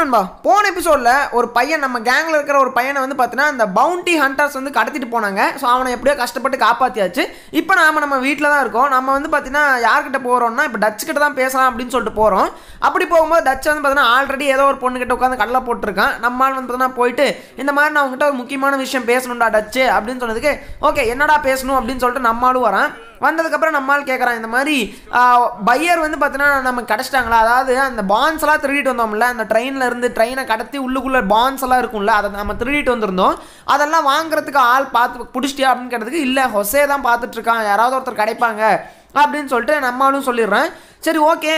ஆமாம் நண்பா போன எபிசோடில் ஒரு பையன் நம்ம கேங்கில் இருக்கிற ஒரு பையனை வந்து பார்த்தீங்கன்னா அந்த பவுண்டி ஹண்டர்ஸ் வந்து கடத்திட்டு போனாங்க ஸோ அவனை எப்படியோ கஷ்டப்பட்டு காப்பாற்றியாச்சு இப்போ நாம் நம்ம வீட்டில் தான் இருக்கோம் நம்ம வந்து பார்த்தீங்கன்னா யார்கிட்ட போகிறோம்னா இப்போ டச்சு கிட்ட தான் பேசலாம் அப்படின்னு சொல்லிட்டு போகிறோம் அப்படி போகும்போது டச் வந்து பார்த்தீங்கன்னா ஆல்ரெடி ஏதோ ஒரு பொண்ணுக்கிட்ட உட்காந்து கடலை போட்டிருக்கான் நம்மால் வந்து பார்த்தீங்கன்னா போயிட்டு இந்த மாதிரி நான் அவங்ககிட்ட ஒரு முக்கியமான விஷயம் பேசணும்டா டச்சு அப்படின்னு சொன்னதுக்கு ஓகே என்னடா பேசணும் அப்படின்னு சொல்லிட்டு நம்மளும் வரான் வந்ததுக்கப்புறம் நம்மால் கேட்குறான் இந்த மாதிரி பையர் வந்து பார்த்தீங்கன்னா நம்ம கிடச்சிட்டாங்களா அதாவது அந்த பான்ஸ்லாம் திருடிட்டு வந்தோம்ல அந்த ட்ரெயினில் இருந்து ட்ரெயினை கடத்தி உள்ளுக்குள்ளே பான்ஸ் எல்லாம் இருக்கும்ல அதை நம்ம திருடிட்டு வந்திருந்தோம் அதெல்லாம் வாங்குறதுக்கு ஆள் பார்த்து பிடிச்சிட்டியா அப்படின்னு கேட்டதுக்கு இல்லை ஹொசே தான் பார்த்துட்ருக்கான் யாராவது ஒருத்தர் கிடைப்பாங்க அப்படின்னு சொல்லிட்டு நம்மளும் சொல்லிடுறேன் சரி ஓகே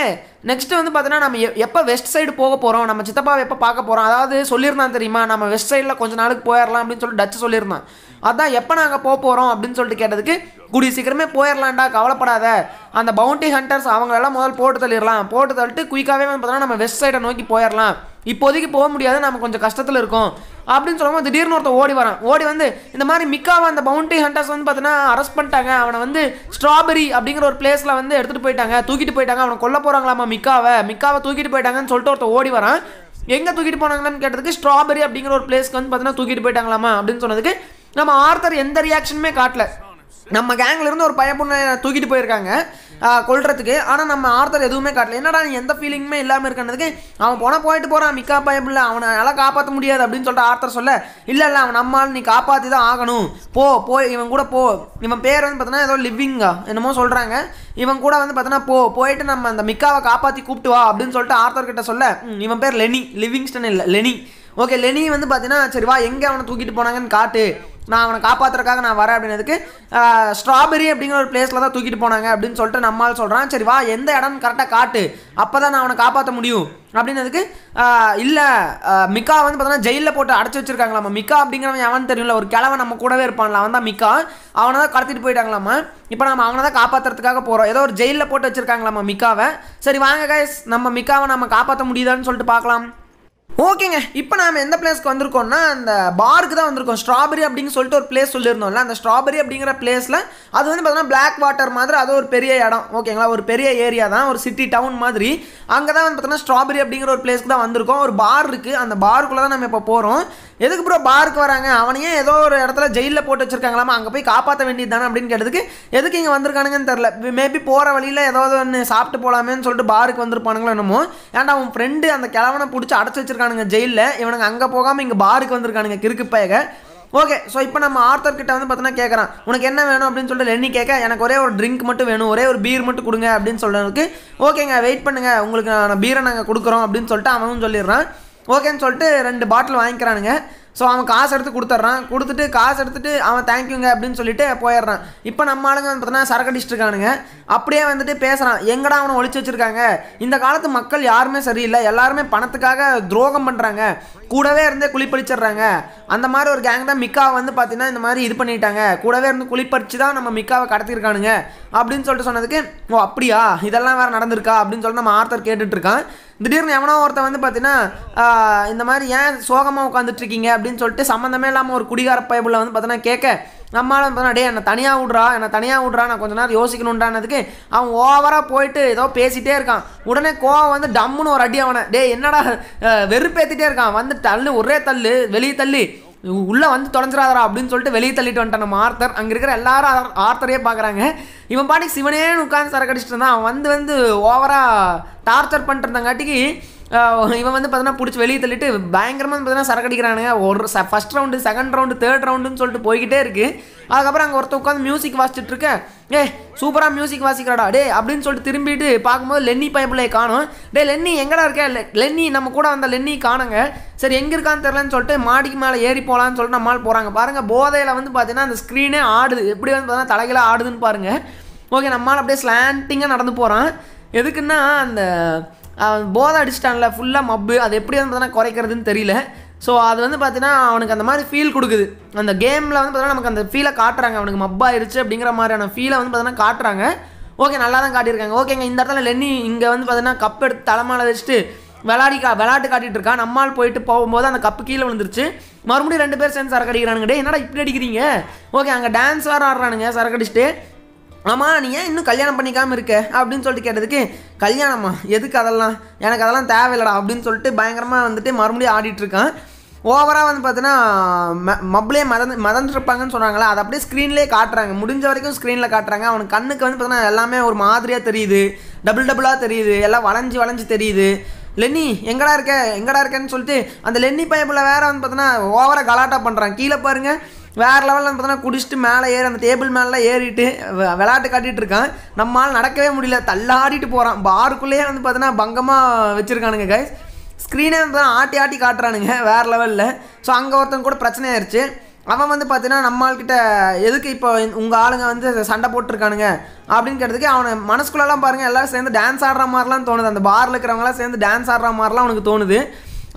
நெக்ஸ்ட் வந்து பார்த்தோன்னா நம்ம எப்போ வெஸ்ட் சைடு போக போகிறோம் நம்ம சித்தப்பாவை எப்போ பார்க்க போகிறோம் அதாவது சொல்லியிருந்தான் தெரியுமா நம்ம வெஸ்ட் சைடில் கொஞ்ச நாளுக்கு போயிடலாம் அப்படின்னு சொல்லி டச்சு சொல்லியிருந்தான் அதான் எப்போ நாங்கள் போக போகிறோம் அப்படின்னு சொல்லிட்டு கேட்டதுக்கு கூடிய சீக்கிரமே போயிடலாம்டா கவலைப்படாத அந்த பவுண்டி ஹண்டர்ஸ் அவங்களெல்லாம் முதல் போட்டு தள்ளிடலாம் போட்டு தள்ளிட்டு குயிக்காகவே வந்து பார்த்தோன்னா நம்ம வெஸ்ட் சைடை நோக்கி போயிடலாம் இப்போதைக்கு போக முடியாது நம்ம கொஞ்சம் கஷ்டத்தில் இருக்கோம் அப்படின்னு சொல்லும்போது திடீர்னு ஒருத்தர் ஓடி வரான் ஓடி வந்து இந்த மாதிரி மிக்காவை அந்த பவுண்டி ஹண்டர்ஸ் வந்து பார்த்தீங்கன்னா அரெஸ்ட் பண்ணிட்டாங்க அவனை வந்து ஸ்ட்ராபெரி அப்படிங்கிற ஒரு பிளேஸில் வந்து எடுத்துகிட்டு போயிட்டாங்க தூக்கிட்டு போயிட்டாங்க போயிட்டாங்க அவனை கொல்ல போகிறாங்களாமா மிக்காவை மிக்காவை தூக்கிட்டு போயிட்டாங்கன்னு சொல்லிட்டு ஒருத்தர் ஓடி வரான் எங்கே தூக்கிட்டு போனாங்களான்னு கேட்டதுக்கு ஸ்ட்ராபெரி அப்படிங்கிற ஒரு பிளேஸ்க்கு வந்து பார்த்தீங்கன்னா தூக்கிட்டு போயிட்டாங்களாமா அப்படின்னு சொன்னதுக்கு நம்ம ஆர்த்தர் எந்த ரியாக்ஷனுமே காட்டல நம்ம கேங்லேருந்து ஒரு பையன் பொண்ணை தூக்கிட்டு போயிருக்காங்க கொள்றதுக்கு ஆனால் நம்ம ஆர்த்தர் எதுவுமே காட்டல என்னடா நீ எந்த ஃபீலிங்குமே இல்லாமல் இருக்கிறதுக்கு அவன் போனால் போயிட்டு போகிறான் மிக்கா பயம் இல்லை அவனை நல்லா காப்பாற்ற முடியாது அப்படின்னு சொல்லிட்டு ஆர்த்தர் சொல்ல இல்லை இல்லை அவன் நம்மளால் நீ காப்பாற்றி தான் ஆகணும் போ போய் இவன் கூட போ இவன் பேர் வந்து பார்த்தீங்கன்னா ஏதோ லிவிங்கா என்னமோ சொல்கிறாங்க இவன் கூட வந்து பார்த்தீங்கன்னா போ போயிட்டு நம்ம அந்த மிக்காவை காப்பாற்றி கூப்பிட்டு வா அப்படின்னு சொல்லிட்டு ஆர்த்தர் கிட்ட சொல்ல இவன் பேர் லெனி லிவிங்ஸ்டன் இல்லை லெனி ஓகே லெனி வந்து பார்த்தீங்கன்னா சரி வா எங்கே அவனை தூக்கிட்டு போனாங்கன்னு காட்டு நான் அவனை காப்பாற்றுறக்காக நான் வரேன் அப்படின்னதுக்கு ஸ்ட்ராபெரி அப்படிங்கிற ஒரு பிளேஸில் தான் தூக்கிட்டு போனாங்க அப்படின்னு சொல்லிட்டு நம்மால் சொல்கிறான் சரி வா எந்த இடம்னு கரெக்டாக காட்டு அப்போ தான் நான் அவனை காப்பாற்ற முடியும் அப்படின்னதுக்கு இல்லை மிக்கா வந்து பார்த்தோன்னா ஜெயிலில் போட்டு அடைச்சி வச்சிருக்காங்களாம்மா மிக்கா அப்படிங்கிறவன் அவன் தெரியும்ல ஒரு கிழவன் நம்ம கூடவே இருப்பான்ல அவன் தான் மிக்கா அவனை தான் கடத்திட்டு போயிட்டாங்களாமா இப்போ நம்ம அவனை தான் காப்பாற்றுறதுக்காக போகிறோம் ஏதோ ஒரு ஜெயிலில் போட்டு வச்சுருக்காங்களாம்மா மிக்காவை சரி வாங்க கைஸ் நம்ம மிக்காவை நம்ம காப்பாற்ற முடியுதான்னு சொல்லிட்டு பார்க்கலாம் ஓகேங்க இப்போ நாம் எந்த பிளேஸ்க்கு வந்திருக்கோம்னா அந்த பார்க்கு தான் வந்திருக்கோம் ஸ்ட்ராபெரி அப்படின்னு சொல்லிட்டு ஒரு பிளேஸ் சொல்லியிருந்தோம்ல அந்த ஸ்ட்ராபெரி அப்படிங்கிற பிளேஸில் அது வந்து பார்த்தோன்னா பிளாக் வாட்டர் மாதிரி அது ஒரு பெரிய இடம் ஓகேங்களா ஒரு பெரிய ஏரியா தான் ஒரு சிட்டி டவுன் மாதிரி அங்கே தான் வந்து பார்த்தோன்னா ஸ்ட்ராபெரி அப்படிங்கிற ஒரு பிளேஸ்க்கு தான் வந்திருக்கோம் ஒரு பார் இருக்குது அந்த பாருக்குள்ளே தான் நம்ம இப்போ போகிறோம் எதுக்கு ப்ரோ பாருக்கு வராங்க அவனையே ஏதோ ஒரு இடத்துல ஜெயிலில் போட்டு வச்சிருக்காங்களாமா அங்கே போய் காப்பாற்ற வேண்டியது தானே அப்படின்னு கேட்டதுக்கு எதுக்கு இங்கே வந்திருக்கானுங்கன்னு தெரில மேபி போகிற வழியில் ஏதாவது ஒன்று சாப்பிட்டு போகலாமேனு சொல்லிட்டு பாருக்கு வந்திருப்பானுங்களோ என்னமோ ஏன்டா அவன் ஃப்ரெண்டு அந்த கிழவனை பிடிச்சி அடைச்சி வச்சிருக்கானுங்க ஜெயிலில் இவனுங்க அங்கே போகாமல் இங்கே பாருக்கு வந்திருக்கானுங்க கிறுக்கு பயக ஓகே ஸோ இப்போ நம்ம ஆர்த்தர் கிட்ட வந்து பார்த்தோன்னா கேட்குறான் உனக்கு என்ன வேணும் அப்படின்னு சொல்லிட்டு லெனி கேட்க எனக்கு ஒரே ஒரு ட்ரிங்க் மட்டும் வேணும் ஒரே ஒரு பீர் மட்டும் கொடுங்க அப்படின்னு சொல்கிறதுக்கு ஓகேங்க வெயிட் பண்ணுங்கள் உங்களுக்கு நான் பீரை நாங்கள் கொடுக்குறோம் அப்படின்னு சொல்லிட்டு அவனும் சொல்லிடுறான் ஓகேன்னு சொல்லிட்டு ரெண்டு பாட்டில் வாங்கிக்கிறானுங்க ஸோ அவன் காசு எடுத்து கொடுத்துட்றான் கொடுத்துட்டு காசு எடுத்துகிட்டு அவன் தேங்க்யூங்க அப்படின்னு சொல்லிட்டு போயிடுறான் இப்போ நம்ம ஆளுங்க வந்து பார்த்தீங்கன்னா சரக்கு அப்படியே வந்துட்டு பேசுகிறான் எங்கடா அவனை ஒழிச்சு வச்சுருக்காங்க இந்த காலத்து மக்கள் யாருமே சரியில்லை எல்லாருமே பணத்துக்காக துரோகம் பண்ணுறாங்க கூடவே இருந்தே குளிப்பறிச்சிடுறாங்க அந்த மாதிரி ஒரு கேங் தான் மிக்காவை வந்து பார்த்தீங்கன்னா இந்த மாதிரி இது பண்ணிட்டாங்க கூடவே இருந்து குளிப்பறிச்சு தான் நம்ம மிக்காவை கடத்திருக்கானுங்க அப்படின்னு சொல்லிட்டு சொன்னதுக்கு ஓ அப்படியா இதெல்லாம் வேறு நடந்திருக்கா அப்படின்னு சொல்லிட்டு நம்ம ஆர்த்தர் கேட்டுட்ருக்கான் திடீர்னு எவனோ ஒருத்த வந்து பார்த்தீங்கன்னா இந்த மாதிரி ஏன் சோகமாக உட்காந்துட்ருக்கீங்க அப்படின்னு சொல்லிட்டு சம்மந்தமே இல்லாமல் ஒரு குடிகார பைபிளில் வந்து பார்த்தீங்கன்னா கேட்க நம்மளால பார்த்தா டே என்னை தனியாக விட்றா என்னை தனியாக விட்றா நான் கொஞ்ச நேரம் யோசிக்கணுன்றானதுக்கு அவன் ஓவராக போயிட்டு ஏதோ பேசிகிட்டே இருக்கான் உடனே கோவம் வந்து டம்முன்னு ஒரு அடி அவனை டே என்னடா வெறுப்பேற்றிட்டே இருக்கான் வந்து தள்ளு ஒரே தள்ளு வெளியே தள்ளு உள்ளே வந்து தொடஞ்சிடாதரா அப்படின்னு சொல்லிட்டு வெளியே தள்ளிட்டு வந்துட்டான் நம்ம ஆர்த்தர் அங்கே இருக்கிற எல்லாரும் ஆர்த்தரையே பார்க்குறாங்க இவன் பாட்டி சிவனே உட்காந்து சரக்கடிச்சிட்டு இருந்தான் அவன் வந்து வந்து ஓவராக டார்ச்சர் பண்ணிட்டு இருந்தாங்காட்டிக்கு இவன் வந்து பார்த்தோன்னா பிடிச்சி வெளியே தள்ளிட்டு பயங்கரமாக வந்து பார்த்தீங்கன்னா சரக்கடிக்கிறானுங்க ஒரு first round second round third ரவுண்டுன்னு சொல்லிட்டு போய்கிட்டே இருக்குது அதுக்கப்புறம் அங்கே ஒருத்த உட்காந்து மியூசிக் வாசிச்சுட்டு இருக்கேன் ஏ சூப்பராக மியூசிக் வாசிக்கிறாடா டே அப்படின்னு சொல்லிட்டு திரும்பிட்டு பார்க்கும்போது லென்னி பைப்பிலே காணும் டே லென்னி எங்கடா இருக்கேன் லென்னி நம்ம கூட வந்த லென்னி காணுங்க சரி எங்கே இருக்கான்னு தெரிலன்னு சொல்லிட்டு மாடிக்கு மேலே ஏறி போகலான்னு சொல்லிட்டு நம்மளால் போகிறாங்க பாருங்கள் போதையில் வந்து பார்த்தீங்கன்னா அந்த ஸ்க்ரீனே ஆடுது எப்படி வந்து பார்த்தீங்கன்னா தலைகளை ஆடுதுன்னு பாருங்கள் ஓகே நம்மளால் அப்படியே ஸ்லாண்டிங்காக நடந்து போகிறான் எதுக்குன்னா அந்த போதை அடிச்சிட்டான்ல ஃபுல்லாக மப்பு அது எப்படி வந்து பார்த்தீங்கன்னா குறைக்கிறதுன்னு தெரியல ஸோ அது வந்து பார்த்தீங்கன்னா அவனுக்கு அந்த மாதிரி ஃபீல் கொடுக்குது அந்த கேமில் வந்து பார்த்தீங்கன்னா நமக்கு அந்த ஃபீலை காட்டுறாங்க அவனுக்கு மப்பாயிருச்சு அப்படிங்கிற மாதிரியான ஃபீலை வந்து பார்த்தீங்கன்னா காட்டுறாங்க ஓகே நல்லா தான் காட்டியிருக்காங்க ஓகேங்க இந்த இடத்துல லென்னி இங்கே வந்து பார்த்தீங்கன்னா கப் எடுத்து தலைமால வச்சுட்டு விளாடி கா விளாட்டு காட்டிகிட்டு இருக்கான் நம்மால் போயிட்டு போகும்போது அந்த கப்பு கீழே விழுந்துருச்சு மறுபடியும் ரெண்டு பேர் சேர்ந்து சரக்கு அடிக்கிறானுங்க டே என்னடா இப்படி அடிக்கிறீங்க ஓகே அங்கே டான்ஸ் வேறு ஆடுறானுங்க சரக்கு அடிச்சுட்டு ஆமாம் நீ ஏன் இன்னும் கல்யாணம் பண்ணிக்காமல் இருக்க அப்படின்னு சொல்லிட்டு கேட்டதுக்கு கல்யாணமா எதுக்கு அதெல்லாம் எனக்கு அதெல்லாம் தேவையில்லடா அப்படின்னு சொல்லிட்டு பயங்கரமாக வந்துட்டு மறுபடியும் ஆடிட்டுருக்கான் ஓவராக வந்து பார்த்தீங்கன்னா ம மப்ளே மதந்து மதந்துருப்பாங்கன்னு சொன்னாங்களா அதை அப்படியே ஸ்க்ரீன்லேயே காட்டுறாங்க முடிஞ்ச வரைக்கும் ஸ்க்ரீனில் காட்டுறாங்க அவனுக்கு கண்ணுக்கு வந்து பார்த்தீங்கன்னா எல்லாமே ஒரு மாதிரியாக தெரியுது டபுள் டபுளாக தெரியுது எல்லாம் வளைஞ்சு வளைஞ்சு தெரியுது லென்னி எங்கடா இருக்க எங்கடா இருக்கேன்னு சொல்லிட்டு அந்த லென்னி பைப்பில் வேறு வந்து பார்த்தீங்கன்னா ஓவராக கலாட்டா பண்ணுறான் கீழே பாருங்கள் வேறு லெவலில் பார்த்தோன்னா குடிச்சிட்டு மேலே ஏறி அந்த டேபிள் மேலே ஏறிட்டு விளாட்டு காட்டிகிட்டு இருக்கான் நம்மளால் நடக்கவே முடியல தள்ளாடிட்டு போகிறான் பாருக்குள்ளேயே வந்து பார்த்தோன்னா பங்கமாக வச்சுருக்கானுங்க கைஸ் ஸ்க்ரீனே வந்து ஆட்டி ஆட்டி காட்டுறானுங்க வேறு லெவலில் ஸோ அங்கே ஒருத்தன் கூட பிரச்சனை ஆயிடுச்சு அவன் வந்து பார்த்தீங்கன்னா நம்மள்கிட்ட எதுக்கு இப்போ உங்கள் ஆளுங்க வந்து சண்டை போட்டிருக்கானுங்க அப்படின்னு கேட்டதுக்கு அவனை மனசுக்குள்ளெல்லாம் பாருங்கள் எல்லோரும் சேர்ந்து டான்ஸ் ஆடுற மாதிரிலாம் தோணுது அந்த பாரில் இருக்கிறவங்களாம் சேர்ந்து டான்ஸ் ஆடுற மாதிரிலாம் அவனுக்கு தோணுது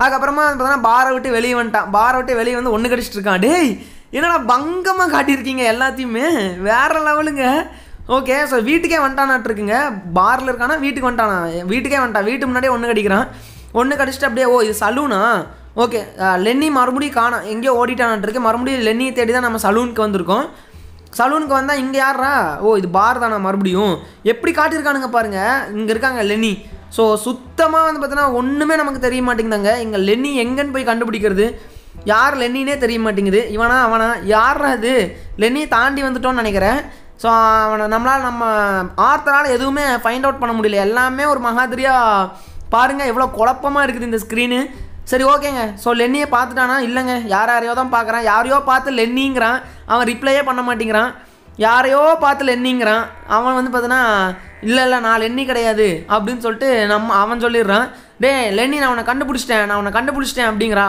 அதுக்கப்புறமா வந்து பார்த்தீங்கன்னா பாரை விட்டு வெளியே வந்துட்டான் பாரை விட்டு வெளியே வந்து ஒன்று கடிச்சிட்டு இருக்கான் டேய் என்னடா பங்கமாக காட்டியிருக்கீங்க எல்லாத்தையுமே வேறு லெவலுங்க ஓகே ஸோ வீட்டுக்கே வந்துட்டானாட்டுருக்குங்க பாரில் இருக்கானா வீட்டுக்கு வந்துட்டானா வீட்டுக்கே வந்துட்டான் வீட்டு முன்னாடியே ஒன்று கடிக்கிறான் ஒன்று கடிச்சிட்டு அப்படியே ஓ இது சலூனா ஓகே லென்னி மறுபடியும் காணும் எங்கேயோ ஓடிட்டானான்ட்ருக்கு மறுபடியும் லென்னியை தேடி தான் நம்ம சலூனுக்கு வந்திருக்கோம் சலூனுக்கு வந்தால் இங்கே யாரா ஓ இது பார் தானா மறுபடியும் எப்படி காட்டியிருக்கானுங்க பாருங்கள் இங்கே இருக்காங்க லென்னி ஸோ சுத்தமாக வந்து பார்த்தீங்கன்னா ஒன்றுமே நமக்கு தெரிய மாட்டேங்குதாங்க இங்கே லென்னி எங்கேன்னு போய் கண்டுபிடிக்கிறது யார் லென்னினே தெரிய மாட்டேங்குது இவனா அவனா யாரா அது லென்னியை தாண்டி வந்துட்டோன்னு நினைக்கிறேன் ஸோ அவனை நம்மளால் நம்ம ஆர்த்தரால் எதுவுமே ஃபைண்ட் அவுட் பண்ண முடியல எல்லாமே ஒரு மகாதிரியாக பாருங்கள் எவ்வளோ குழப்பமாக இருக்குது இந்த ஸ்க்ரீனு சரி ஓகேங்க ஸோ லென்னியை பார்த்துட்டானா இல்லைங்க யார் யாரையோ தான் பார்க்குறான் யாரையோ பார்த்து லென்னிங்கிறான் அவன் ரிப்ளையே பண்ண மாட்டேங்கிறான் யாரையோ பார்த்து லென்னிங்கிறான் அவன் வந்து பார்த்தீங்கன்னா இல்லை இல்லை நான் லென்னி கிடையாது அப்படின்னு சொல்லிட்டு நம்ம அவன் சொல்லிடுறான் டே லென்னி நான் அவனை கண்டுபிடிச்சிட்டேன் நான் அவனை கண்டுபிடிச்சிட்டேன் அப்படிங்கிறா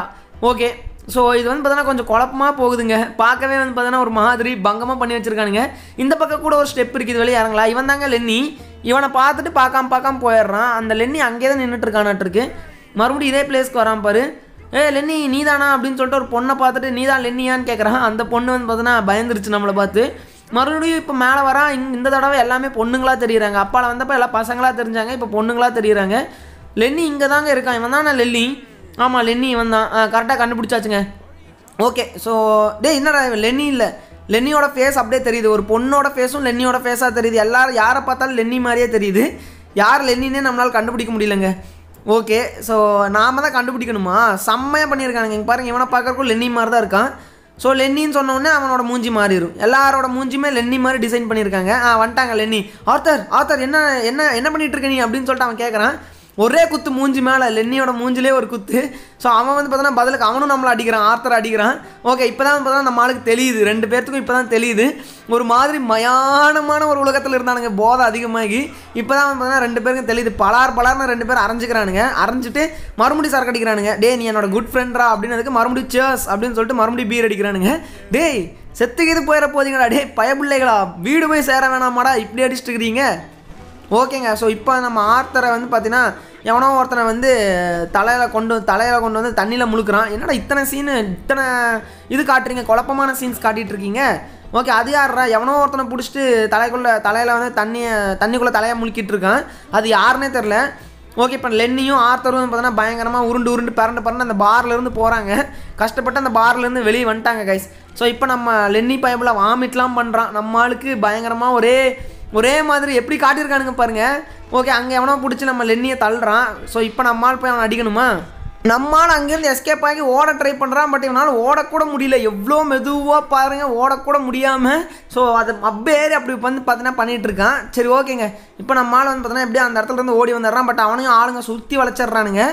ஓகே ஸோ இது வந்து பார்த்தோன்னா கொஞ்சம் குழப்பமாக போகுதுங்க பார்க்கவே வந்து பார்த்தோன்னா ஒரு மாதிரி பங்கமாக பண்ணி வச்சுருக்கானுங்க இந்த பக்கம் கூட ஒரு ஸ்டெப் இருக்குது வெளியே இறங்கலாம் இவன் தாங்க லென்னி இவனை பார்த்துட்டு பார்க்காம பார்க்காம போயிடுறான் அந்த லென்னி அங்கே தான் நின்றுட்டுருக்கானாட்டிருக்கு மறுபடியும் இதே பிளேஸ்க்கு வரான் பாரு ஏ லென்னி நீ தானா அப்படின்னு சொல்லிட்டு ஒரு பொண்ணை பார்த்துட்டு நீ தான் லென்னியான்னு கேட்குறான் அந்த பொண்ணு வந்து பார்த்தோன்னா பயந்துருச்சு நம்மளை பார்த்து மறுபடியும் இப்போ மேலே வரான் இந்த தடவை எல்லாமே பொண்ணுங்களாக தெரியுறாங்க அப்பாவில் வந்தப்போ எல்லாம் பசங்களாக தெரிஞ்சாங்க இப்போ பொண்ணுங்களாக தெரியுறாங்க லென்னி இங்கே தாங்க இருக்கான் இவன் தானே லென்னி ஆமாம் லென்னி இவன் தான் கரெக்டாக கண்டுபிடிச்சாச்சுங்க ஓகே ஸோ டே என்னடா லென்னி இல்லை லென்னியோட ஃபேஸ் அப்படியே தெரியுது ஒரு பொண்ணோட ஃபேஸும் லென்னியோட ஃபேஸாக தெரியுது எல்லாரும் யாரை பார்த்தாலும் லென்னி மாதிரியே தெரியுது யார் லென்னின்னே நம்மளால் கண்டுபிடிக்க முடியலங்க ஓகே ஸோ நாம தான் கண்டுபிடிக்கணுமா செம்மையாக பண்ணியிருக்கானுங்க இங்கே பாருங்கள் இவனை பார்க்குறக்கும் லென்னி மாதிரி தான் இருக்கான் ஸோ லென்னின்னு சொன்னோடனே அவனோட மூஞ்சி மாறிடும் எல்லாரோட மூஞ்சியுமே லென்னி மாதிரி டிசைன் பண்ணியிருக்காங்க ஆ வந்துட்டாங்க லென்னி ஆர்த்தர் ஆர்த்தர் என்ன என்ன என்ன பண்ணிகிட்டு இருக்க நீ அப்படின்னு சொல்லிட்டு அவன் கேட்குறான் ஒரே குத்து மூஞ்சி மேலே லென்னியோட மூஞ்சிலே ஒரு குத்து ஸோ அவன் வந்து பார்த்தோன்னா பதிலுக்கு அவனும் நம்மளை அடிக்கிறான் ஆர்த்தர் அடிக்கிறான் ஓகே இப்போ தான் பார்த்தா நம்ம ஆளுக்கு தெரியுது ரெண்டு பேர்த்துக்கும் இப்போ தான் தெரியுது ஒரு மாதிரி மயானமான ஒரு உலகத்தில் இருந்தானுங்க போதை அதிகமாகி இப்போ தான் பார்த்தோன்னா ரெண்டு பேருக்கும் தெரியுது பலார் பலார்னு ரெண்டு பேரும் அரைஞ்சிக்கிறானுங்க அரைஞ்சிட்டு மறுபடியும் சரக்கு அடிக்கிறானுங்க டே நீ என்னோட குட் ஃப்ரெண்ட்ரா அப்படின்னதுக்கு மறுபடியும் சேர்ஸ் அப்படின்னு சொல்லிட்டு மறுபடியும் பீர் அடிக்கிறானுங்க டேய் செத்துக்கிது போயிட போதீங்களா டே பயபிள்ளைகளா வீடு போய் சேர வேணாமாடா இப்படி அடிச்சுட்டு இருக்கிறீங்க ஓகேங்க ஸோ இப்போ நம்ம ஆர்த்தரை வந்து பார்த்தீங்கன்னா எவனோ ஒருத்தனை வந்து தலையில் கொண்டு தலையில் கொண்டு வந்து தண்ணியில் முழுக்கிறான் என்னடா இத்தனை சீனு இத்தனை இது காட்டுறீங்க குழப்பமான சீன்ஸ் காட்டிகிட்டு இருக்கீங்க ஓகே அது யாரா எவனோ ஒருத்தனை பிடிச்சிட்டு தலைக்குள்ளே தலையில் வந்து தண்ணியை தண்ணிக்குள்ளே தலையை முழுக்கிட்டு இருக்கான் அது யாருனே தெரில ஓகே இப்போ லென்னியும் ஆர்த்தரும் பார்த்தோன்னா பயங்கரமாக உருண்டு உருண்டு பரண்டு பரண்டு அந்த பார்லேருந்து போகிறாங்க கஷ்டப்பட்டு அந்த பார்லேருந்து வெளியே வந்துட்டாங்க கைஸ் ஸோ இப்போ நம்ம லென்னி பயப்பில் வாமிட்லாம் பண்ணுறான் நம்மளுக்கு பயங்கரமாக ஒரே ஒரே மாதிரி எப்படி காட்டியிருக்கானுங்க பாருங்கள் ஓகே அங்கே எவனோ பிடிச்சி நம்ம லென்னியை தள்ளுறான் ஸோ இப்போ நம்மால் போய் அவனை அடிக்கணுமா நம்மால் அங்கேருந்து எஸ்கேப் ஆகி ஓட ட்ரை பண்ணுறான் பட் இவனால் ஓடக்கூட முடியல எவ்வளோ மெதுவாக பாருங்கள் ஓடக்கூட முடியாமல் ஸோ அது அப்பேறி அப்படி வந்து பார்த்தீங்கன்னா பண்ணிகிட்ருக்கான் சரி ஓகேங்க இப்போ நம்மால் வந்து பார்த்தீங்கன்னா எப்படியும் அந்த இடத்துலேருந்து ஓடி வந்துடுறான் பட் அவனையும் ஆளுங்க சுற்றி வளச்சிட்றானுங்க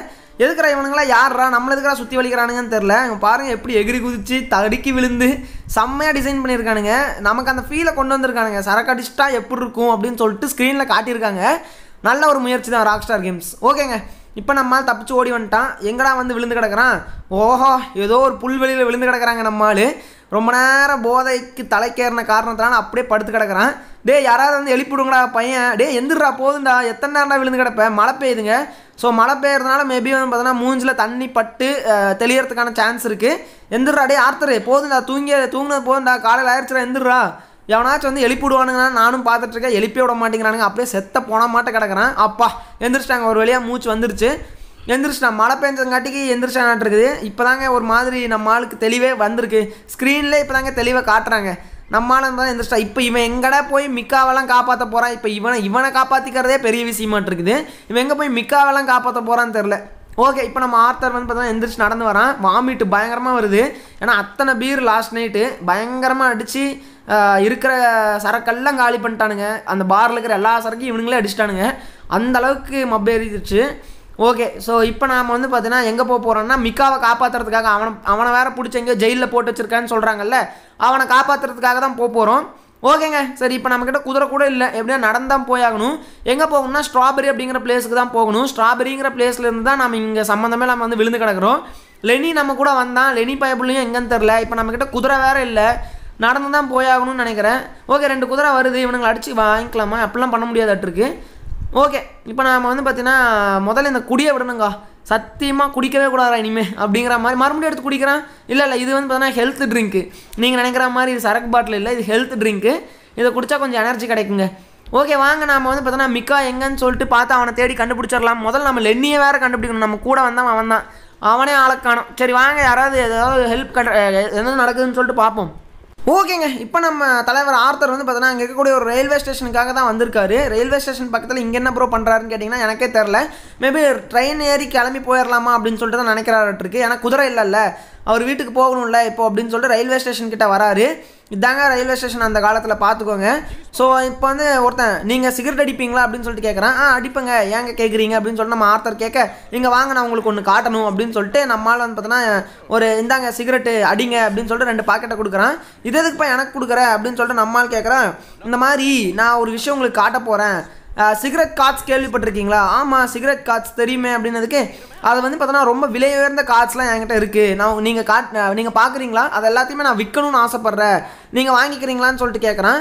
எதுக்குற இவனுங்களா யார்றா நம்மள எதுக்கிற சுற்றி வலிக்கிறானுங்கன்னு தெரில இவன் பாருங்கள் எப்படி எகிரி குதிச்சு தடுக்கி விழுந்து செம்மையாக டிசைன் பண்ணியிருக்கானுங்க நமக்கு அந்த ஃபீலை கொண்டு வந்திருக்கானுங்க அடிச்சுட்டா எப்படி இருக்கும் அப்படின்னு சொல்லிட்டு ஸ்க்ரீனில் காட்டியிருக்காங்க நல்ல ஒரு முயற்சி தான் ராக் ஸ்டார் கேம்ஸ் ஓகேங்க இப்போ நம்மால் தப்பிச்சு ஓடி வந்துட்டான் எங்கடா வந்து விழுந்து கிடக்கிறான் ஓஹோ ஏதோ ஒரு புல்வெளியில் விழுந்து கிடக்கிறாங்க நம்மால் ரொம்ப நேரம் போதைக்கு தலைக்கேறின காரணத்தினால அப்படியே படுத்து கிடக்குறான் டே யாராவது வந்து எழுப்பிவிடுங்கடா பையன் டே எந்திரா போதுண்டா எத்தனை நேரம்டா விழுந்து கிடப்பேன் மழை பெய்யுதுங்க ஸோ மழை பெய்யறதுனால மேபி வந்து பார்த்தோன்னா மூஞ்சில் தண்ணி பட்டு தெளியறதுக்கான சான்ஸ் இருக்குது எந்திரா டே ஆர்த்தரு போதுண்டா தூங்கி தூங்கினது போதுண்டா காலையில் ஆயிடுச்சுடா எந்திரா எவனாச்சும் வந்து எழுப்பி விடுவானுங்கன்னா நானும் பார்த்துட்ருக்கேன் எழுப்பி விட மாட்டேங்கிறானுங்க அப்படியே செத்த போன மாட்ட கிடக்குறான் அப்பா எந்திரிச்சிட்டாங்க ஒரு வழியாக மூச்சு வந்துருச்சு எந்திரிச்சிட்டேன் மழை பெஞ்சங்காட்டிக்கு எந்திரிச்சானாட்டு இருக்குது இப்போ தாங்க ஒரு மாதிரி நம்ம ஆளுக்கு தெளிவே வந்திருக்கு ஸ்க்ரீனில் இப்போ தாங்க தெளிவாக காட்டுறாங்க நம்ம ஆளும் தான் எந்திரிச்சிட்டா இப்போ இவன் எங்கடா போய் மிக்காவெல்லாம் காப்பாற்ற போகிறான் இப்போ இவனை இவனை காப்பாற்றிக்கிறதே பெரிய விஷயமாட்டிருக்குது இவன் எங்கே போய் மிக்காவெல்லாம் காப்பாற்ற போகிறான்னு தெரில ஓகே இப்போ நம்ம ஆர்த்தர் வந்து பார்த்தா எந்திரிச்சு நடந்து வரான் வாமிட்டு பயங்கரமாக வருது ஏன்னா அத்தனை பீர் லாஸ்ட் நைட்டு பயங்கரமாக அடித்து இருக்கிற சரக்கெல்லாம் காலி பண்ணிட்டானுங்க அந்த பாரில் இருக்கிற எல்லா சரக்கையும் இவனுங்களே அடிச்சிட்டானுங்க அந்த அளவுக்கு மப்பேறிடுச்சு ஓகே ஸோ இப்போ நாம் வந்து பார்த்தீங்கன்னா எங்கே போக போகிறோம்னா மிக்காவை காப்பாற்றுறதுக்காக அவனை அவனை வேற பிடிச்ச எங்கே ஜெயிலில் போட்டு வச்சிருக்கான்னு சொல்கிறாங்கல்ல அவனை காப்பாற்றுறதுக்காக தான் போக போகிறோம் ஓகேங்க சரி இப்போ நம்மக்கிட்ட குதிரை கூட இல்லை எப்படியா நடந்தான் போயாகணும் எங்கே போகணும்னா ஸ்ட்ராபெரி அப்படிங்கிற பிளேஸுக்கு தான் போகணும் ஸ்ட்ராபெரிங்கிற பிளேஸ்லேருந்து தான் நம்ம இங்கே சம்மந்தமே நம்ம வந்து விழுந்து கிடக்கிறோம் லெனி நம்ம கூட வந்தான் லெனி பயபுள்ளையும் எங்கேன்னு தெரில இப்போ நம்மக்கிட்ட குதிரை வேறு இல்லை நடந்து தான் போயாகணும்னு நினைக்கிறேன் ஓகே ரெண்டு குதிரை வருது இவனுங்களை அடித்து வாங்கிக்கலாமா அப்படிலாம் பண்ண முடியாதாட்டிருக்கு ஓகே இப்போ நாம் வந்து பார்த்தீங்கன்னா முதல்ல இந்த குடியை விடணுங்கா சத்தியமாக குடிக்கவே கூடாதா இனிமேல் அப்படிங்கிற மாதிரி மறுபடியும் எடுத்து குடிக்கிறேன் இல்லை இல்லை இது வந்து பார்த்தீங்கன்னா ஹெல்த் ட்ரிங்க்கு நீங்கள் நினைக்கிற மாதிரி இது சரக்கு பாட்டில் இல்லை இது ஹெல்த் ட்ரிங்க்கு இதை குடித்தா கொஞ்சம் எனர்ஜி கிடைக்குங்க ஓகே வாங்க நாம் வந்து பார்த்தோன்னா மிக்கா எங்கன்னு சொல்லிட்டு பார்த்து அவனை தேடி கண்டுபிடிச்சிடலாம் முதல்ல நம்ம லென்னியை வேறு கண்டுபிடிக்கணும் நம்ம கூட வந்தான் அவன் தான் அவனே ஆளைக்கானோம் சரி வாங்க யாராவது ஏதாவது ஹெல்ப் கண்ட எதாவது நடக்குதுன்னு சொல்லிட்டு பார்ப்போம் ஓகேங்க இப்போ நம்ம தலைவர் ஆர்த்தர் வந்து பார்த்தோன்னா அங்கே இருக்கக்கூடிய ஒரு ரயில்வே ஸ்டேஷனுக்காக தான் வந்திருக்காரு ரயில்வே ஸ்டேஷன் பக்கத்தில் இங்கே என்ன ப்ரோ பண்ணுறாருன்னு கேட்டிங்கன்னா எனக்கே தெரில மேபி ட்ரெயின் ஏறி கிளம்பி போயிடலாமா அப்படின்னு சொல்லிட்டு தான் நினைக்கிறாரு ஏன்னா குதிரை இல்லைல்ல அவர் வீட்டுக்கு போகணும்ல இப்போ அப்படின்னு சொல்லிட்டு ரயில்வே ஸ்டேஷன் கிட்டே வராரு இதாங்க ரயில்வே ஸ்டேஷன் அந்த காலத்தில் பார்த்துக்கோங்க ஸோ இப்போ வந்து ஒருத்தன் நீங்கள் சிகரெட் அடிப்பீங்களா அப்படின்னு சொல்லிட்டு கேட்குறான் ஆ அடிப்பங்க ஏங்க கேட்குறீங்க அப்படின்னு சொல்லிட்டு நம்ம ஆர்த்தர் கேட்க நீங்கள் வாங்க நான் உங்களுக்கு ஒன்று காட்டணும் அப்படின்னு சொல்லிட்டு நம்மளால் வந்து பார்த்தோன்னா ஒரு இந்தாங்க சிகரெட்டு அடிங்க அப்படின்னு சொல்லிட்டு ரெண்டு பாக்கெட்டை கொடுக்குறான் இது எதுக்குப்பா எனக்கு கொடுக்குற அப்படின்னு சொல்லிட்டு நம்மால் கேட்குறேன் இந்த மாதிரி நான் ஒரு விஷயம் உங்களுக்கு காட்ட போகிறேன் சிகரெட் காட்ஸ் கேள்விப்பட்டிருக்கீங்களா ஆமாம் சிகரெட் காட்ஸ் தெரியுமே அப்படின்னதுக்கு அதை வந்து பார்த்தோன்னா ரொம்ப விலை உயர்ந்த காட்ஸ்லாம் என்கிட்ட இருக்குது நான் நீங்கள் காட் நீங்கள் பார்க்குறீங்களா அது எல்லாத்தையுமே நான் விற்கணும்னு ஆசைப்பட்றேன் நீங்கள் வாங்கிக்கிறீங்களான்னு சொல்லிட்டு கேட்குறேன்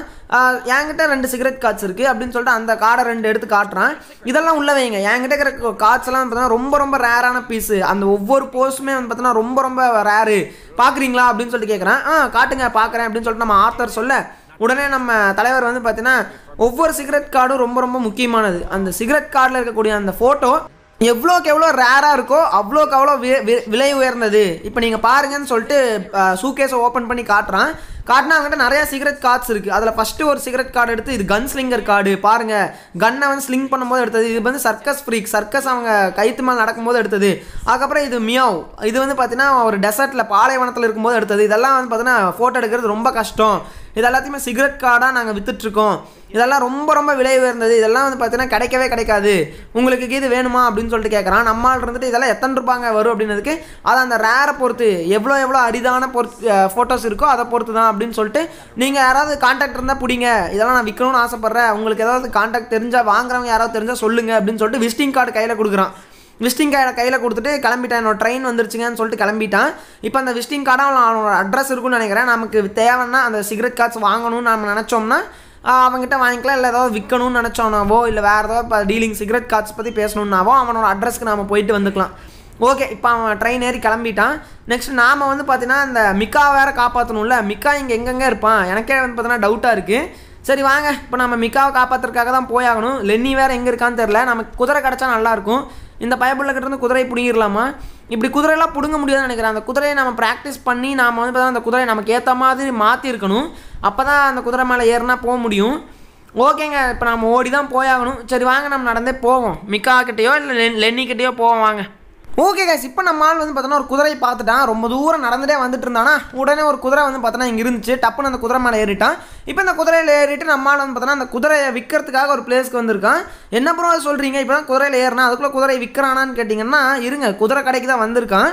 என்கிட்ட ரெண்டு சிகரெட் காட்ஸ் இருக்குது அப்படின்னு சொல்லிட்டு அந்த காடை ரெண்டு எடுத்து காட்டுறான் இதெல்லாம் உள்ள வைங்க என்கிட்ட இருக்கிற காட்ஸ்லாம் பார்த்தோன்னா ரொம்ப ரொம்ப ரேரான பீஸு அந்த ஒவ்வொரு போஸ்ட்டுமே வந்து பார்த்தோன்னா ரொம்ப ரொம்ப ரேரு பார்க்குறீங்களா அப்படின்னு சொல்லிட்டு கேட்குறேன் ஆ காட்டுங்க பார்க்குறேன் அப்படின்னு சொல்லிட்டு நம்ம ஆத்தர் சொல்ல உடனே நம்ம தலைவர் வந்து பார்த்தீங்கன்னா ஒவ்வொரு சிகரெட் கார்டும் ரொம்ப ரொம்ப முக்கியமானது அந்த சிகரெட் கார்டில் இருக்கக்கூடிய அந்த ஃபோட்டோ எவ்வளோக்கு எவ்வளோ ரேராக இருக்கோ அவ்வளோக்கு அவ்வளோ விலை உயர்ந்தது இப்போ நீங்கள் பாருங்கன்னு சொல்லிட்டு சூகேஸை ஓப்பன் பண்ணி காட்டுறான் காட்டினா அவங்ககிட்ட நிறையா சிகரெட் கார்ட்ஸ் இருக்குது அதில் ஃபஸ்ட்டு ஒரு சிகரெட் கார்டு எடுத்து இது கன் ஸ்லிங்கர் கார்டு பாருங்கள் கன்னை வந்து ஸ்லிங் பண்ணும்போது எடுத்தது இது வந்து சர்க்கஸ் ஃப்ரீக் சர்க்கஸ் அவங்க கைத்து மேலே நடக்கும்போது எடுத்தது அதுக்கப்புறம் இது மியாவ் இது வந்து பார்த்தீங்கன்னா ஒரு டெசர்ட்டில் பாலைவனத்தில் இருக்கும்போது எடுத்தது இதெல்லாம் வந்து பார்த்தீங்கன்னா ஃபோட்டோ எடுக்கிறது ரொம்ப கஷ்டம் இது எல்லாத்தையுமே சிகரெட் கார்டாக நாங்கள் விற்றுட்ருக்கோம் இதெல்லாம் ரொம்ப ரொம்ப விலை உயர்ந்தது இதெல்லாம் வந்து பார்த்தீங்கன்னா கிடைக்கவே கிடைக்காது உங்களுக்கு இது வேணுமா அப்படின்னு சொல்லிட்டு கேட்குறான் நம்மால் இருந்துட்டு இதெல்லாம் எத்தனை ரூபாங்க வரும் அப்படின்னதுக்கு அது அந்த ரேரை பொறுத்து எவ்வளோ எவ்வளோ அரிதான பொறுத்து ஃபோட்டோஸ் இருக்கோ அதை பொறுத்து தான் அப்படின்னு சொல்லிட்டு நீங்கள் யாராவது கான்டாக்ட் இருந்தால் பிடிங்க இதெல்லாம் நான் விற்கணும்னு ஆசைப்பட்றேன் உங்களுக்கு ஏதாவது கான்டாக்ட் தெரிஞ்சால் வாங்குறவங்க யாராவது தெரிஞ்சால் சொல்லுங்கள் அப்படின்னு சொல்லிட்டு விசிட்டிங் கார்டு கையில் கொடுக்குறான் விசிட்டிங் கார்டை கையில் கொடுத்துட்டு கிளம்பிட்டேன் என்னோட ட்ரெயின் வந்துருச்சுங்கன்னு சொல்லிட்டு கிளம்பிட்டான் இப்போ அந்த விசிட்டிங் கார்டை அவன் அவனோட அட்ரஸ் இருக்குன்னு நினைக்கிறேன் நமக்கு தேவைன்னா அந்த சிகரெட் கார்ட்ஸ் வாங்கணும்னு நம்ம நினச்சோம்னா அவங்ககிட்ட வாங்கிக்கலாம் இல்லை ஏதாவது விற்கணும்னு நினச்சோனாவோ இல்லை வேறு ஏதாவது இப்போ டீலிங் சிகரெட் கார்ட்ஸ் பற்றி பேசணுன்னாவோ அவனோட அட்ரஸ்க்கு நம்ம போயிட்டு வந்துக்கலாம் ஓகே இப்போ அவன் ட்ரெயின் ஏறி கிளம்பிட்டான் நெக்ஸ்ட் நாம் வந்து பார்த்தீங்கன்னா இந்த மிக்கா வேறு காப்பாற்றணும்ல மிக்கா இங்கே எங்கெங்கே இருப்பான் எனக்கே வந்து பார்த்தீங்கன்னா டவுட்டாக இருக்குது சரி வாங்க இப்போ நம்ம மிக்காவை காப்பாற்றுறதுக்காக தான் போயாகணும் லென்னி வேறு எங்கே இருக்கான்னு தெரில நமக்கு குதிரை கிடச்சா நல்லாயிருக்கும் இந்த கிட்ட இருந்து குதிரை பிடிங்கிடலாமா இப்படி குதிரையெல்லாம் பிடுங்க முடியாதுன்னு நினைக்கிறேன் அந்த குதிரையை நம்ம ப்ராக்டிஸ் பண்ணி நாம் வந்து பார்த்தா அந்த குதிரையை நமக்கு ஏற்ற மாதிரி மாற்றிருக்கணும் அப்போ தான் அந்த குதிரை மேலே ஏறினா போக முடியும் ஓகேங்க இப்போ நம்ம ஓடி தான் போயாகணும் சரி வாங்க நம்ம நடந்தே போவோம் மிக்காக்கிட்டேயோ இல்லை லென்னிக்கிட்டேயோ போவோம் வாங்க ஓகே கேஸ் இப்போ நம்ம ஆள் வந்து பார்த்தோன்னா ஒரு குதிரையை பார்த்துட்டான் ரொம்ப தூரம் நடந்துகிட்டே வந்துட்டு இருந்தானா உடனே ஒரு குதிரை வந்து பார்த்தோன்னா இங்கே இருந்துச்சு டப்புன்னு அந்த குதிரை மேலே ஏறிட்டான் இப்போ இந்த குதிரையில் ஏறிட்டு நம்ம ஆள் வந்து பார்த்தோன்னா அந்த குதிரையை விற்கிறதுக்காக ஒரு பிளேஸ்க்கு வந்திருக்கான் என்ன ப்ரோ சொல்கிறீங்க இப்போ தான் குதிரையில் ஏறினா அதுக்குள்ளே குதிரை விற்கிறானான்னு கேட்டிங்கன்னா இருங்க குதிரை கடைக்கு தான் வந்திருக்கான்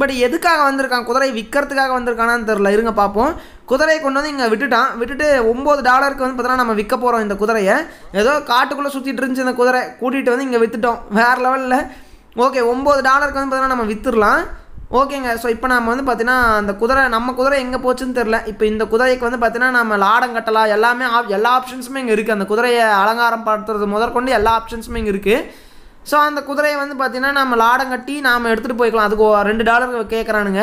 பட் எதுக்காக வந்திருக்கான் குதிரை விற்கிறதுக்காக வந்திருக்கானான்னு தெரில இருங்க பார்ப்போம் குதிரையை கொண்டு வந்து இங்கே விட்டுட்டான் விட்டுட்டு ஒம்பது டாலருக்கு வந்து பார்த்தோன்னா நம்ம விற்க போகிறோம் இந்த குதிரையை ஏதோ காட்டுக்குள்ளே சுற்றிட்டு இருந்துச்சு இந்த குதிரை கூட்டிகிட்டு வந்து இங்கே விற்றுட்டோம் வேறு லெவலில் ஓகே ஒம்பது டாலருக்கு வந்து பார்த்தீங்கன்னா நம்ம விற்றுடலாம் ஓகேங்க ஸோ இப்போ நம்ம வந்து பார்த்தீங்கன்னா அந்த குதிரை நம்ம குதிரை எங்கே போச்சுன்னு தெரில இப்போ இந்த குதிரைக்கு வந்து பார்த்தீங்கன்னா நம்ம லாடம் கட்டலாம் எல்லாமே ஆப் எல்லா ஆப்ஷன்ஸுமே இங்கே இருக்குது அந்த குதிரையை அலங்காரம் படுத்துறது முதற்கொண்டு எல்லா ஆப்ஷன்ஸுமே இங்கே இருக்குது ஸோ அந்த குதிரையை வந்து பார்த்தீங்கன்னா நம்ம லாடம் கட்டி நாம் எடுத்துகிட்டு போய்க்கலாம் அதுக்கு ரெண்டு டாலர் கேட்குறானுங்க